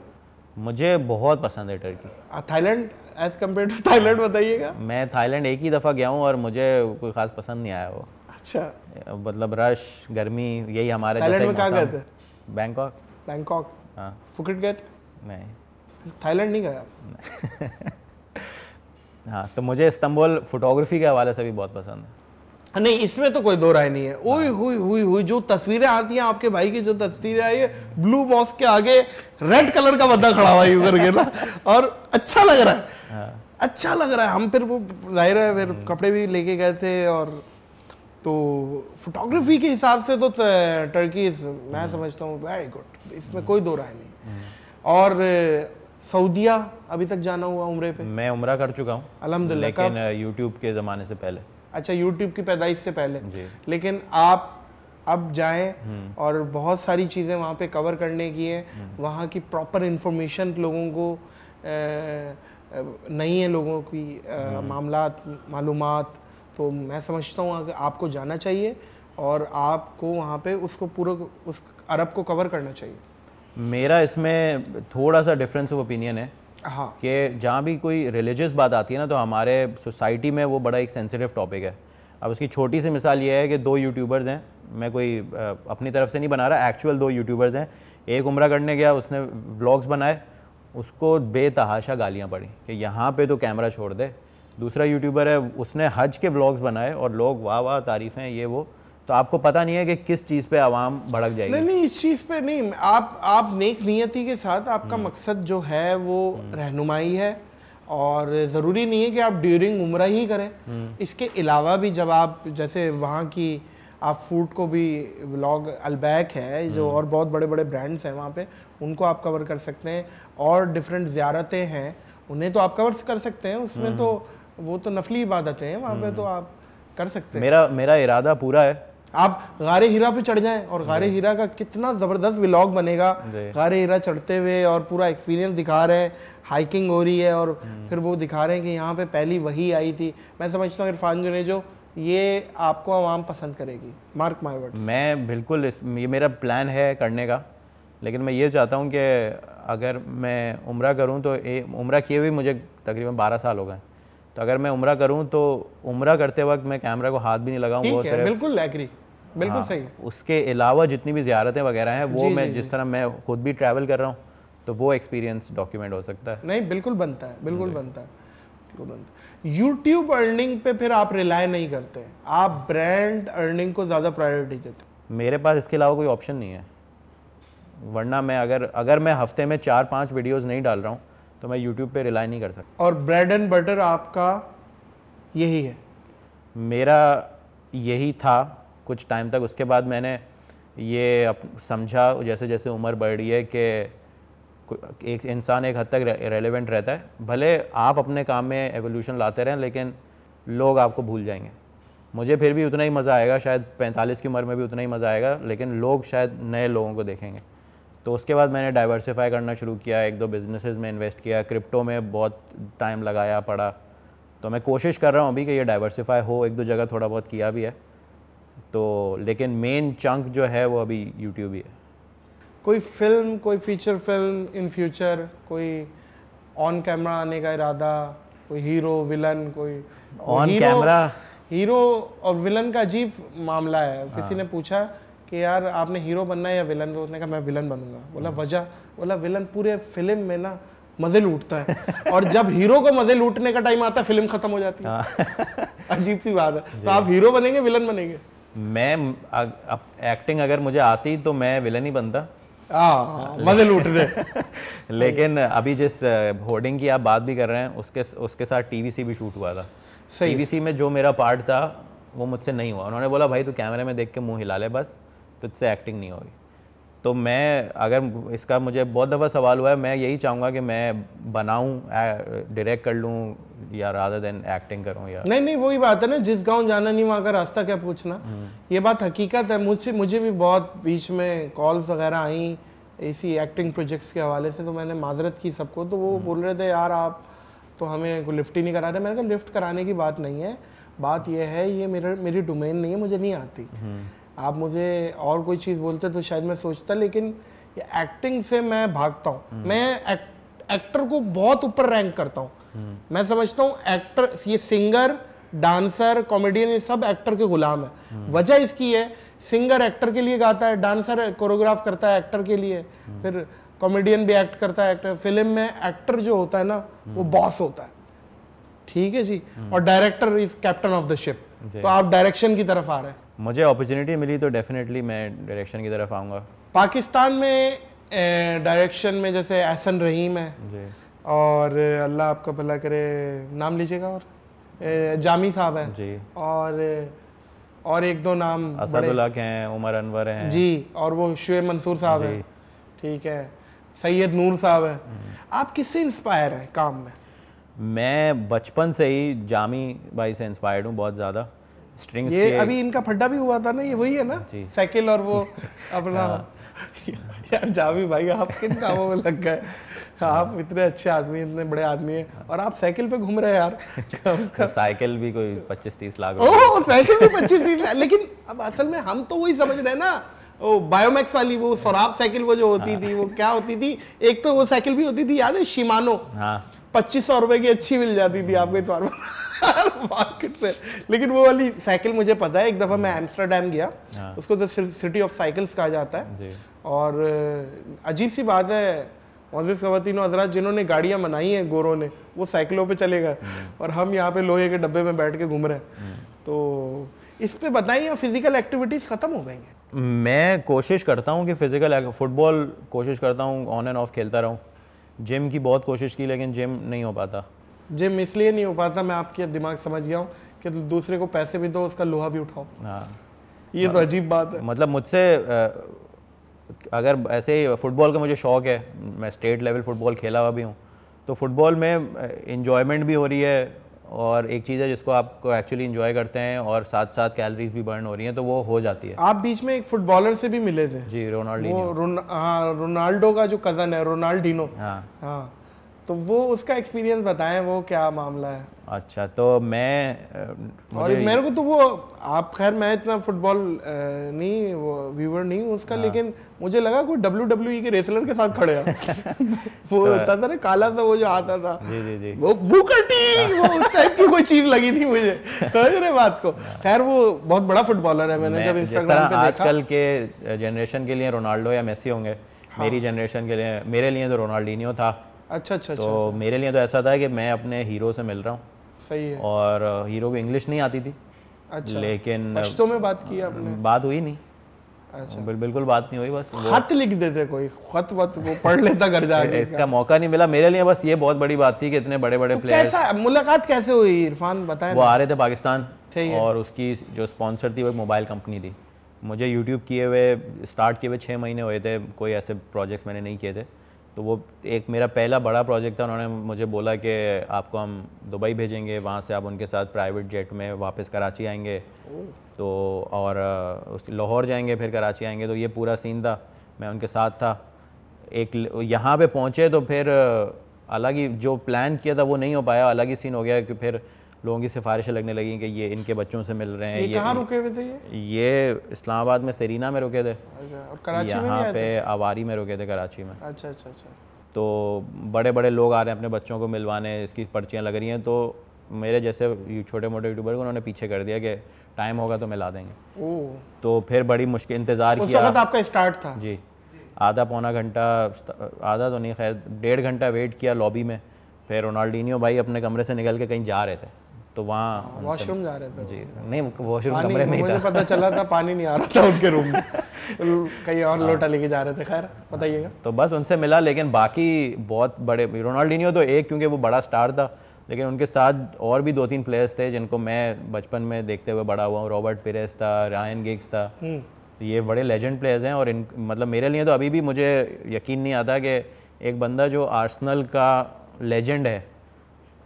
[SPEAKER 2] मुझे बहुत पसंद है Turkey Thailand as compared to Thailand बताइएगा मैं थाईलैंड एक ही दफ़ा गया हूँ और मुझे कोई ख़ास पसंद नहीं आया वो अच्छा मतलब रश गर्मी यही हमारे थाईलैंड में कहाँ गए थे बैंकॉक बैंकॉक हाँ फुकट गए थे नहीं थाईलैंड नहीं गया हाँ तो मुझे इस्तंबुल फोटोग्राफी के हवाले से भी बहुत पसंद
[SPEAKER 1] है नहीं इसमें तो कोई दो राय नहीं है ओई हुई हुई हुई जो तस्वीरें आती हैं आपके भाई की जो तस्वीरें आई है ब्लू बॉक्स के आगे रेड कलर का बंदा खड़ा हुआ यू करके ना और अच्छा लग रहा है हाँ। अच्छा लग रहा है हम फिर वो जाहिर है फिर हम्म। कपड़े भी लेके गए थे और तो फोटोग्राफी के हिसाब से तो टर्की मैं हम्म। समझता हूँ वेरी गुड इसमें हम्म। कोई दो राय नहीं और सऊदिया अभी तक जाना
[SPEAKER 2] हुआ उम्र पे मैं उम्र कर चुका हूँ अलहमदिल्ला लेकिन यूट्यूब के ज़माने से पहले
[SPEAKER 1] अच्छा यूट्यूब की पैदाइश से पहले लेकिन आप अब जाएं हम्म। और बहुत सारी चीज़ें वहाँ पे कवर करने की हैं हम्म। वहाँ की प्रॉपर इन्फॉर्मेशन लोगों को नहीं है लोगों की हम्म। मामला मालूम तो मैं समझता हूँ आपको जाना चाहिए और आपको वहाँ पे उसको पूरा उस अरब को कवर करना चाहिए
[SPEAKER 2] मेरा इसमें थोड़ा सा डिफरेंस ऑफ ओपिनियन है हाँ कि जहाँ भी कोई रिलीजियस बात आती है ना तो हमारे सोसाइटी में वो बड़ा एक सेंसिटिव टॉपिक है अब उसकी छोटी सी मिसाल ये है कि दो यूट्यूबर्स हैं मैं कोई अपनी तरफ से नहीं बना रहा एक्चुअल दो यूट्यूबर्स हैं एक उम्र करने गया उसने व्लॉग्स बनाए उसको बेतहाशा गालियाँ पड़ी कि यहाँ पर तो कैमरा छोड़ दे दूसरा यूट्यूबर है उसने हज के ब्लॉग्स बनाए और लोग वाह वाह तारीफ़ें ये वो तो आपको पता नहीं है कि किस चीज़ पे आवाम भड़क जाएगी नहीं
[SPEAKER 1] नहीं इस चीज़ पे नहीं आप आप नेक नियति के साथ आपका हम्म। मकसद जो है वो हम्म। रहनुमाई है और ज़रूरी नहीं है कि आप ड्यूरिंग उम्र ही करें हम्म। इसके अलावा भी जब आप जैसे वहाँ की आप फूड को भी ब्लॉग अलबैक है जो और बहुत बड़े बड़े ब्रांड्स हैं वहाँ पे उनको आप कवर कर सकते हैं और डिफरेंट ज़्यारतें हैं उन्हें तो आप कवर कर सकते हैं उसमें तो वो तो नफली इबादतें हैं वहाँ पे तो आप कर सकते हैं
[SPEAKER 2] मेरा मेरा इरादा पूरा है आप गारे हीरा पे चढ़ जाएं और गारे हीरा
[SPEAKER 1] का कितना ज़बरदस्त व्लॉग बनेगा गारे हीरा चढ़ते हुए और पूरा एक्सपीरियंस दिखा रहे हैं हाइकिंग हो रही है और हम्म। फिर वो दिखा रहे हैं कि यहाँ पे पहली वही आई थी मैं समझता हूँ इरफान जो ये आपको आवाम पसंद करेगी मार्क माई
[SPEAKER 2] मैं बिल्कुल इस, ये मेरा प्लान है करने का लेकिन मैं ये चाहता हूँ कि अगर मैं उम्र करूँ तो उम्र किए हुए मुझे तकरीबन बारह साल हो गए तो अगर मैं उम्र करूँ तो उम्र करते वक्त मैं कैमरा को हाथ भी नहीं लगाऊँ बहुत बिल्कुल
[SPEAKER 1] एग्री बिल्कुल हाँ, सही
[SPEAKER 2] उसके अलावा जितनी भी ज्यारतें वगैरह हैं वो जी, मैं जी, जिस तरह मैं खुद भी ट्रैवल कर रहा हूँ तो वो एक्सपीरियंस डॉक्यूमेंट हो सकता है
[SPEAKER 1] नहीं बिल्कुल बनता है बिल्कुल बनता है यूट्यूब अर्निंग पे फिर आप रिलाय नहीं करते आप ब्रांड अर्निंग को ज़्यादा प्रायोरिटी
[SPEAKER 2] देते मेरे पास इसके अलावा कोई ऑप्शन नहीं है वरना मैं अगर अगर मैं हफ्ते में चार पांच वीडियोस नहीं डाल रहा हूँ तो मैं यूट्यूब पे रिलाई नहीं कर सकता
[SPEAKER 1] और ब्रेड एंड बटर आपका यही है
[SPEAKER 2] मेरा यही था कुछ टाइम तक उसके बाद मैंने ये समझा जैसे जैसे उम्र बढ़ रही है कि एक इंसान एक हद तक रेलिवेंट रहता है भले आप अपने काम में एवोल्यूशन लाते रहें लेकिन लोग आपको भूल जाएंगे मुझे फिर भी उतना ही मज़ा आएगा शायद पैंतालीस की उम्र में भी उतना ही मज़ा आएगा लेकिन लोग शायद नए लोगों को देखेंगे तो उसके बाद मैंने डाइवर्सिफाई करना शुरू किया एक दो बिजनेसेस में इन्वेस्ट किया क्रिप्टो में बहुत टाइम लगाया पड़ा तो मैं कोशिश कर रहा हूँ अभी कि ये डाइवर्सिफाई हो एक दो जगह थोड़ा बहुत किया भी है तो लेकिन मेन चंक जो है वो अभी यूट्यूब ही है
[SPEAKER 1] कोई फिल्म कोई फीचर फिल्म इन फ्यूचर कोई ऑन कैमरा आने का इरादा कोई हीरो विलन कोई ऑन कैमरा हीरो और विलन का अजीब मामला है किसी हाँ। ने पूछा कि यार आपने हीरो बनना है या विलन तो उसने कहा मैं विलन बनूंगा बोला वजह बोला विलन पूरे फिल्म में ना मजे लूटता है और जब
[SPEAKER 2] हीरो को मजे लूटने का टाइम आता है फिल्म खत्म हो जाती है हाँ। अजीब सी बात है तो आप हीरो बनेंगे विलन बनेंगे मैं अग, एक्टिंग अगर मुझे आती तो मैं विलन ही बनता मजे लूट रहे लेकिन अभी जिस होर्डिंग की आप बात भी कर रहे हैं उसके उसके साथ टीवीसी भी शूट हुआ था टीवीसी में जो मेरा पार्ट था वो मुझसे नहीं हुआ उन्होंने बोला भाई तू कैमरे में देख के मुंह हिला ले बस फिर से एक्टिंग नहीं होगी तो मैं अगर इसका मुझे बहुत दफ़ा सवाल हुआ है मैं यही चाहूँगा कि मैं बनाऊँ डायरेक्ट कर लूँ या रादर देन एक्टिंग करूँ या
[SPEAKER 1] नहीं नहीं वही बात है ना जिस गांव जाना नहीं वहाँ का रास्ता क्या पूछना हम्म। ये बात हकीकत है मुझसे मुझे भी बहुत बीच में कॉल्स वगैरह आई इसी एक्टिंग प्रोजेक्ट्स के हवाले से तो मैंने माजरत की सबको तो वो हम्म। बोल रहे थे यार आप तो हमें कोई लिफ्ट ही नहीं करा रहे मैंने कहा लिफ्ट कराने की बात नहीं है बात यह है ये मेरा मेरी डोमेन नहीं है मुझे नहीं आती हम्म। आप मुझे और कोई चीज़ बोलते तो शायद मैं सोचता लेकिन एक्टिंग से मैं भागता हूँ हम्म। मैं एक, एक्टर को बहुत ऊपर रैंक करता हूँ हम्म। मैं समझता हूँ एक्टर ये सिंगर डांसर कॉमेडियन ये सब एक्टर के गुलाम है हम्म। वजह इसकी है सिंगर एक्टर के लिए गाता है डांसर कोरियोग्राफ करता है एक्टर के लिए फिर कॉमेडियन भी एक्ट करता है एक्टर फिल्म में एक्टर जो होता है ना वो बॉस होता है ठीक है जी और director is captain of the ship तो आप डायरेक्शन की तरफ आ रहे हैं
[SPEAKER 2] मुझे अपॉर्चुनिटी मिली तो डेफिनेटली मैं डायरेक्शन की तरफ आऊँगा
[SPEAKER 1] पाकिस्तान में डायरेक्शन में जैसे एहसन रहीम है और अल्लाह आपका भला करे नाम लीजिएगा और जामी साहब हैं जी और और एक दो नाम असदुल्लाह
[SPEAKER 2] हैं उमर अनवर हैं जी
[SPEAKER 1] और वो शुएब मंसूर साहब हैं ठीक है सैयद नूर साहब हैं हम्म। आप किससे इंस्पायर हैं काम में
[SPEAKER 2] मैं बचपन से ही जामी भाई से इंस्पायर्ड हूँ बहुत ज़्यादा स्ट्रिंग्स ये अभी
[SPEAKER 1] इनका फड्डा भी हुआ था ना ये वही है ना साइकिल और वो अपना हाँ। यार जामी भाई आप किन कामों में लग गए आप इतने अच्छे आदमी इतने बड़े आदमी हैं और आप साइकिल पे घूम रहे हैं
[SPEAKER 2] यार साइकिल भी कोई पच्चीस तीस लाख ओह साइकिल
[SPEAKER 1] भी पच्चीस तीस लाख लेकिन अब असल में हम तो वही समझ रहे हैं ना ओ बायोमैक्स वाली वो सौराब साइकिल वो जो होती हाँ। थी वो क्या होती थी एक तो वो साइकिल भी होती थी याद है शिमानो हाँ पच्चीस सौ रुपए की अच्छी मिल जाती थी आपको इतवार मार्केट से लेकिन वो वाली साइकिल मुझे पता है एक दफ़ा मैं एम्स्टरडेम गया हाँ। उसको द सिटी ऑफ साइकिल्स कहा जाता है और अजीब सी बात है मोजिस खवतिन हजरा जिन्होंने गाड़ियाँ बनाई हैं गोरों ने वो साइकिलों पे चले गए हम्म। और हम यहाँ पे लोहे के डब्बे में बैठ के घूम रहे हैं हम्म। तो इस पे बताइए फिजिकल एक्टिविटीज़ ख़त्म हो गई
[SPEAKER 2] हैं मैं कोशिश करता हूँ कि फिजिकल फुटबॉल कोशिश करता हूँ ऑन एंड ऑफ खेलता रहूँ जिम की बहुत कोशिश की लेकिन जिम नहीं हो पाता जिम इसलिए नहीं हो पाता मैं आपके दिमाग समझ गया हूँ कि दूसरे को पैसे भी दो उसका लोहा भी उठाओ हाँ ये तो अजीब बात है मतलब मुझसे अगर ऐसे ही फुटबॉल का मुझे शौक़ है मैं स्टेट लेवल फुटबॉल खेला हुआ भी हूँ तो फुटबॉल में इंजॉयमेंट भी हो रही है और एक चीज़ है जिसको आपको एक्चुअली इन्जॉय करते हैं और साथ साथ कैलोरीज भी बर्न हो रही हैं तो वो हो जाती है
[SPEAKER 1] आप बीच में एक फुटबॉलर से भी मिले थे जी रोनाल्डो हाँ रोनाल्डो का जो कज़न है रोनाल्डिनो हाँ हाँ तो वो उसका एक्सपीरियंस बताएं वो क्या मामला है
[SPEAKER 2] अच्छा तो मैं और मेरे
[SPEAKER 1] को तो वो आप खैर मैं इतना फुटबॉल नहीं वो व्यूवर नहीं हूँ उसका हाँ। लेकिन मुझे लगा कोई डब्ल्यू डब्ल्यू e के रेसलर के साथ खड़े वो तो होता था ना काला सा वो जो आता था जी जी जी वो बुकटी वो उस टाइप की कोई चीज लगी थी मुझे समझ रहे बात को हाँ। खैर वो बहुत बड़ा फुटबॉलर है मैंने जब इंस्टाग्राम पे आजकल
[SPEAKER 2] के जनरेशन के लिए रोनाल्डो या मेसी होंगे हाँ। मेरी जनरेशन के लिए मेरे लिए तो रोनाल्डिनियो था अच्छा अच्छा, अच्छा तो अच्छा। मेरे लिए तो ऐसा था कि मैं अपने हीरो से मिल रहा हूँ सही है और हीरो को इंग्लिश नहीं आती थी
[SPEAKER 1] अच्छा लेकिन पश्तो में बात की
[SPEAKER 2] आपने बात हुई नहीं अच्छा बिल, बिल्कुल बात नहीं हुई बस खत लिख देते कोई
[SPEAKER 1] खत वत वो
[SPEAKER 2] पढ़ लेता घर जाके इसका मौका नहीं मिला मेरे लिए बस ये बहुत बड़ी बात थी कि इतने बड़े बड़े तो प्लेयर कैसा
[SPEAKER 1] मुलाकात कैसे हुई इरफान बताए वो आ
[SPEAKER 2] रहे थे पाकिस्तान और उसकी जो स्पॉन्सर थी वो मोबाइल कंपनी थी मुझे यूट्यूब किए हुए स्टार्ट किए हुए छः महीने हुए थे कोई ऐसे प्रोजेक्ट्स मैंने नहीं किए थे तो वो एक मेरा पहला बड़ा प्रोजेक्ट था उन्होंने मुझे बोला कि आपको हम दुबई भेजेंगे वहाँ से आप उनके साथ प्राइवेट जेट में वापस कराची आएंगे तो और लाहौर जाएंगे फिर कराची आएंगे तो ये पूरा सीन था मैं उनके साथ था एक यहाँ पे पहुँचे तो फिर अलग ही जो प्लान किया था वो नहीं हो पाया अलग ही सीन हो गया कि फिर लोगों की सिफारिशें लगने लगी कि ये इनके बच्चों से मिल रहे हैं ये, ये कहाँ रुके हुए थे ये ये इस्लामाबाद में सरीना में रुके थे अच्छा, यहाँ पे आवारी में रुके थे कराची में
[SPEAKER 1] अच्छा अच्छा अच्छा
[SPEAKER 2] तो बड़े बड़े लोग आ रहे हैं अपने बच्चों को मिलवाने इसकी पर्चियाँ लग रही हैं तो मेरे जैसे छोटे मोटे यूट्यूबर को उन्होंने पीछे कर दिया कि टाइम होगा तो मिला
[SPEAKER 1] देंगे
[SPEAKER 2] तो फिर बड़ी मुश्किल इंतज़ार किया आपका स्टार्ट था जी आधा पौना घंटा आधा तो नहीं खैर डेढ़ घंटा वेट किया लॉबी में फिर रोनाल्डिनियो भाई अपने कमरे से निकल के कहीं जा रहे थे तो वहाँ वॉशरूम हाँ, जा रहे थे जी नहीं वॉशरूम कमरे में मुझे पता चला था
[SPEAKER 1] पानी नहीं आ रहा था उनके रूम में कहीं और हाँ। लोटा लेके जा रहे थे खैर
[SPEAKER 2] बताइएगा तो बस उनसे मिला लेकिन बाकी बहुत बड़े रोनाल्डिनियो तो एक क्योंकि वो बड़ा स्टार था लेकिन उनके साथ और भी दो तीन प्लेयर्स थे जिनको मैं बचपन में देखते हुए बड़ा हुआ हूँ रॉबर्ट पेरेस था रायन गिग्स था हम्म। तो ये बड़े लेजेंड प्लेयर्स हैं और इन मतलब मेरे लिए तो अभी भी मुझे यकीन नहीं आता कि एक बंदा जो आर्सनल का लेजेंड है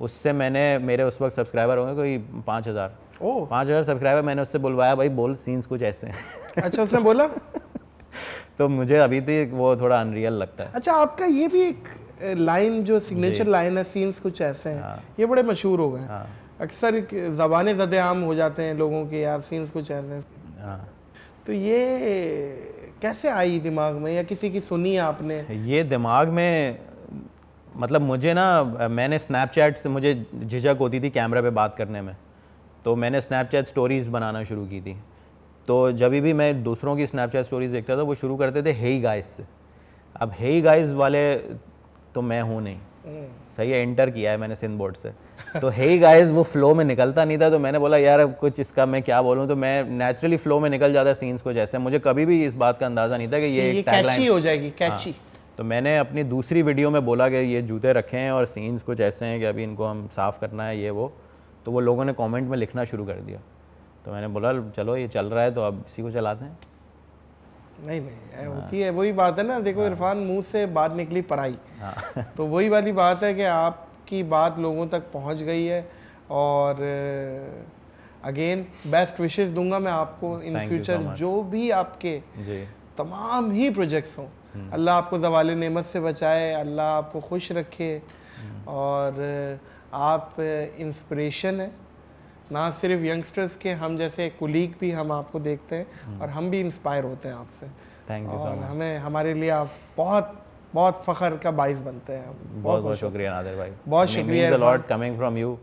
[SPEAKER 2] उससे मैंने मेरे उस वक्त सब्सक्राइबर होंगे कोई पाँच हज़ार ओ पाँच हज़ार सब्सक्राइबर मैंने उससे बुलवाया भाई बोल सीन्स कुछ ऐसे हैं
[SPEAKER 1] अच्छा उसने बोला
[SPEAKER 2] तो मुझे अभी भी वो थोड़ा अनरियल लगता है
[SPEAKER 1] अच्छा आपका ये भी एक लाइन जो सिग्नेचर लाइन है सीन्स कुछ ऐसे हैं हाँ। ये बड़े मशहूर हो गए हाँ। अक्सर जबान ज़दे आम हो जाते हैं लोगों के यार सीन्स कुछ ऐसे हाँ। तो ये कैसे आई दिमाग में या किसी की सुनी
[SPEAKER 2] आपने ये दिमाग में मतलब मुझे ना मैंने स्नैपचैट से मुझे झिझक होती थी कैमरा पे बात करने में तो मैंने स्नैपचैट स्टोरीज़ बनाना शुरू की थी तो जब भी मैं दूसरों की स्नैपचैट स्टोरीज़ देखता था वो शुरू करते थे हेई गाइस से अब हेई गाइस वाले तो मैं हूँ नहीं हम्म। सही है इंटर किया है मैंने सिंध बोर्ड से तो हेई गाइस वो फ्लो में निकलता नहीं था तो मैंने बोला यार अब कुछ इसका मैं क्या बोलूँ तो मैं नेचुरली फ्लो में निकल जाता सीन्स को जैसे मुझे कभी भी इस बात का अंदाज़ा नहीं था कि ये, ये कैची हो जाएगी कैची हाँ। तो मैंने अपनी दूसरी वीडियो में बोला कि ये जूते रखे हैं और सीन्स कुछ ऐसे हैं कि अभी इनको हम साफ़ करना है ये वो तो वो लोगों ने कमेंट में लिखना शुरू कर दिया तो मैंने बोला चलो ये चल रहा है तो अब इसी को चलाते हैं
[SPEAKER 1] नहीं नहीं हाँ। होती
[SPEAKER 2] है वही बात है ना देखो
[SPEAKER 1] हाँ। इरफान मुंह से बात निकली पराई हाँ। तो वही वाली बात है कि आपकी बात लोगों तक पहुंच गई है और अगेन बेस्ट विशेष दूंगा मैं आपको इन फ्यूचर so जो भी आपके तमाम ही प्रोजेक्ट्स हों अल्लाह आपको जवाल नेमत से बचाए अल्लाह आपको खुश रखे और आप इंस्पिरेशन है ना सिर्फ यंगस्टर्स के हम जैसे कुलीग भी हम आपको देखते हैं हम्म। और हम भी इंस्पायर होते हैं आपसे थैंक यू और हमें हमारे लिए आप बहुत बहुत फखर का बाइस बनते हैं बहुत बहुत, शुक्रिया नादिर
[SPEAKER 2] भाई बहुत शुक्रिया लॉर्ड कमिंग फ्रॉम यू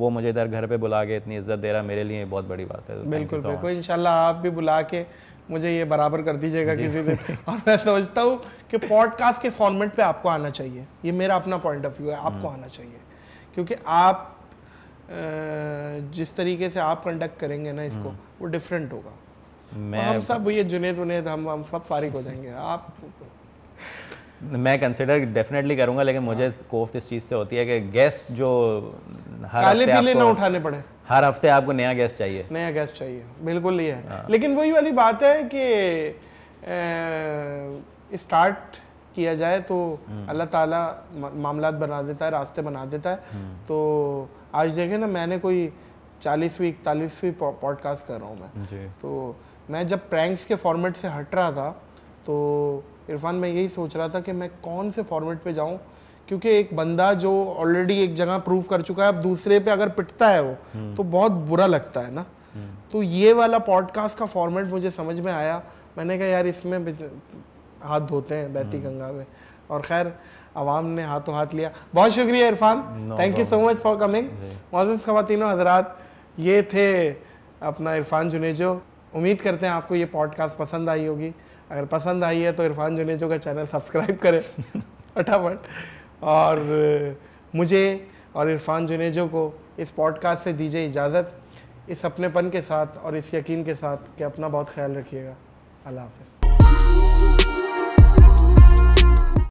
[SPEAKER 2] वो मुझे इधर घर पे बुला के इतनी इज्जत दे रहा मेरे लिए बहुत बड़ी बात है बिल्कुल बिल्कुल
[SPEAKER 1] इनशाला आप भी बुला के मुझे ये बराबर कर दीजिएगा किसी दिन और मैं समझता हूँ कि पॉडकास्ट के फॉर्मेट पे आपको आना चाहिए ये मेरा अपना पॉइंट ऑफ व्यू है आपको हम्म। आना चाहिए क्योंकि आप जिस तरीके से आप कंडक्ट करेंगे ना इसको हम्म। वो डिफरेंट होगा मैं हम सब ये जुनेद उनेद हम हम सब फारिग हो जाएंगे आप
[SPEAKER 2] मैं कंसिडर डेफिनेटली करूंगा लेकिन मुझे हाँ। कोफ इस चीज़ से होती है कि गेस्ट जो हर काले पीले ना उठाने पड़े हर हफ्ते आपको नया गेस्ट चाहिए
[SPEAKER 1] नया गेस्ट चाहिए बिल्कुल ये है हाँ। लेकिन वही वाली बात है कि स्टार्ट किया जाए तो हम्म। अल्लाह ताला मामला बना देता है रास्ते बना देता है हम्म। तो आज देखें ना मैंने कोई चालीसवीं इकतालीसवीं पॉडकास्ट कर रहा हूँ मैं तो मैं जब प्रैंक्स के फॉर्मेट से हट रहा था तो इरफान मैं यही सोच रहा था कि मैं कौन से फॉर्मेट पे जाऊँ क्योंकि एक बंदा जो ऑलरेडी एक जगह प्रूव कर चुका है अब दूसरे पे अगर पिटता है वो हम्म। तो बहुत बुरा लगता है ना हम्म। तो ये वाला पॉडकास्ट का फॉर्मेट मुझे समझ में आया मैंने कहा यार इसमें हाथ धोते हैं बैती हम्म। गंगा में और खैर आवाम ने हाथों हाथ लिया बहुत शुक्रिया Irfan thank you so much for coming मोजिज खातिन हजरात ये थे अपना इरफान जुनेजो उम्मीद करते हैं आपको ये पॉडकास्ट पसंद आई होगी अगर पसंद आई है तो इरफान जुनेजो का चैनल सब्सक्राइब करें फटाफट और मुझे और इरफान जुनेजो को इस पॉडकास्ट से दीजिए इजाज़त इस अपनेपन के साथ और इस यकीन के साथ कि अपना बहुत ख्याल रखिएगा अल्लाह हाफ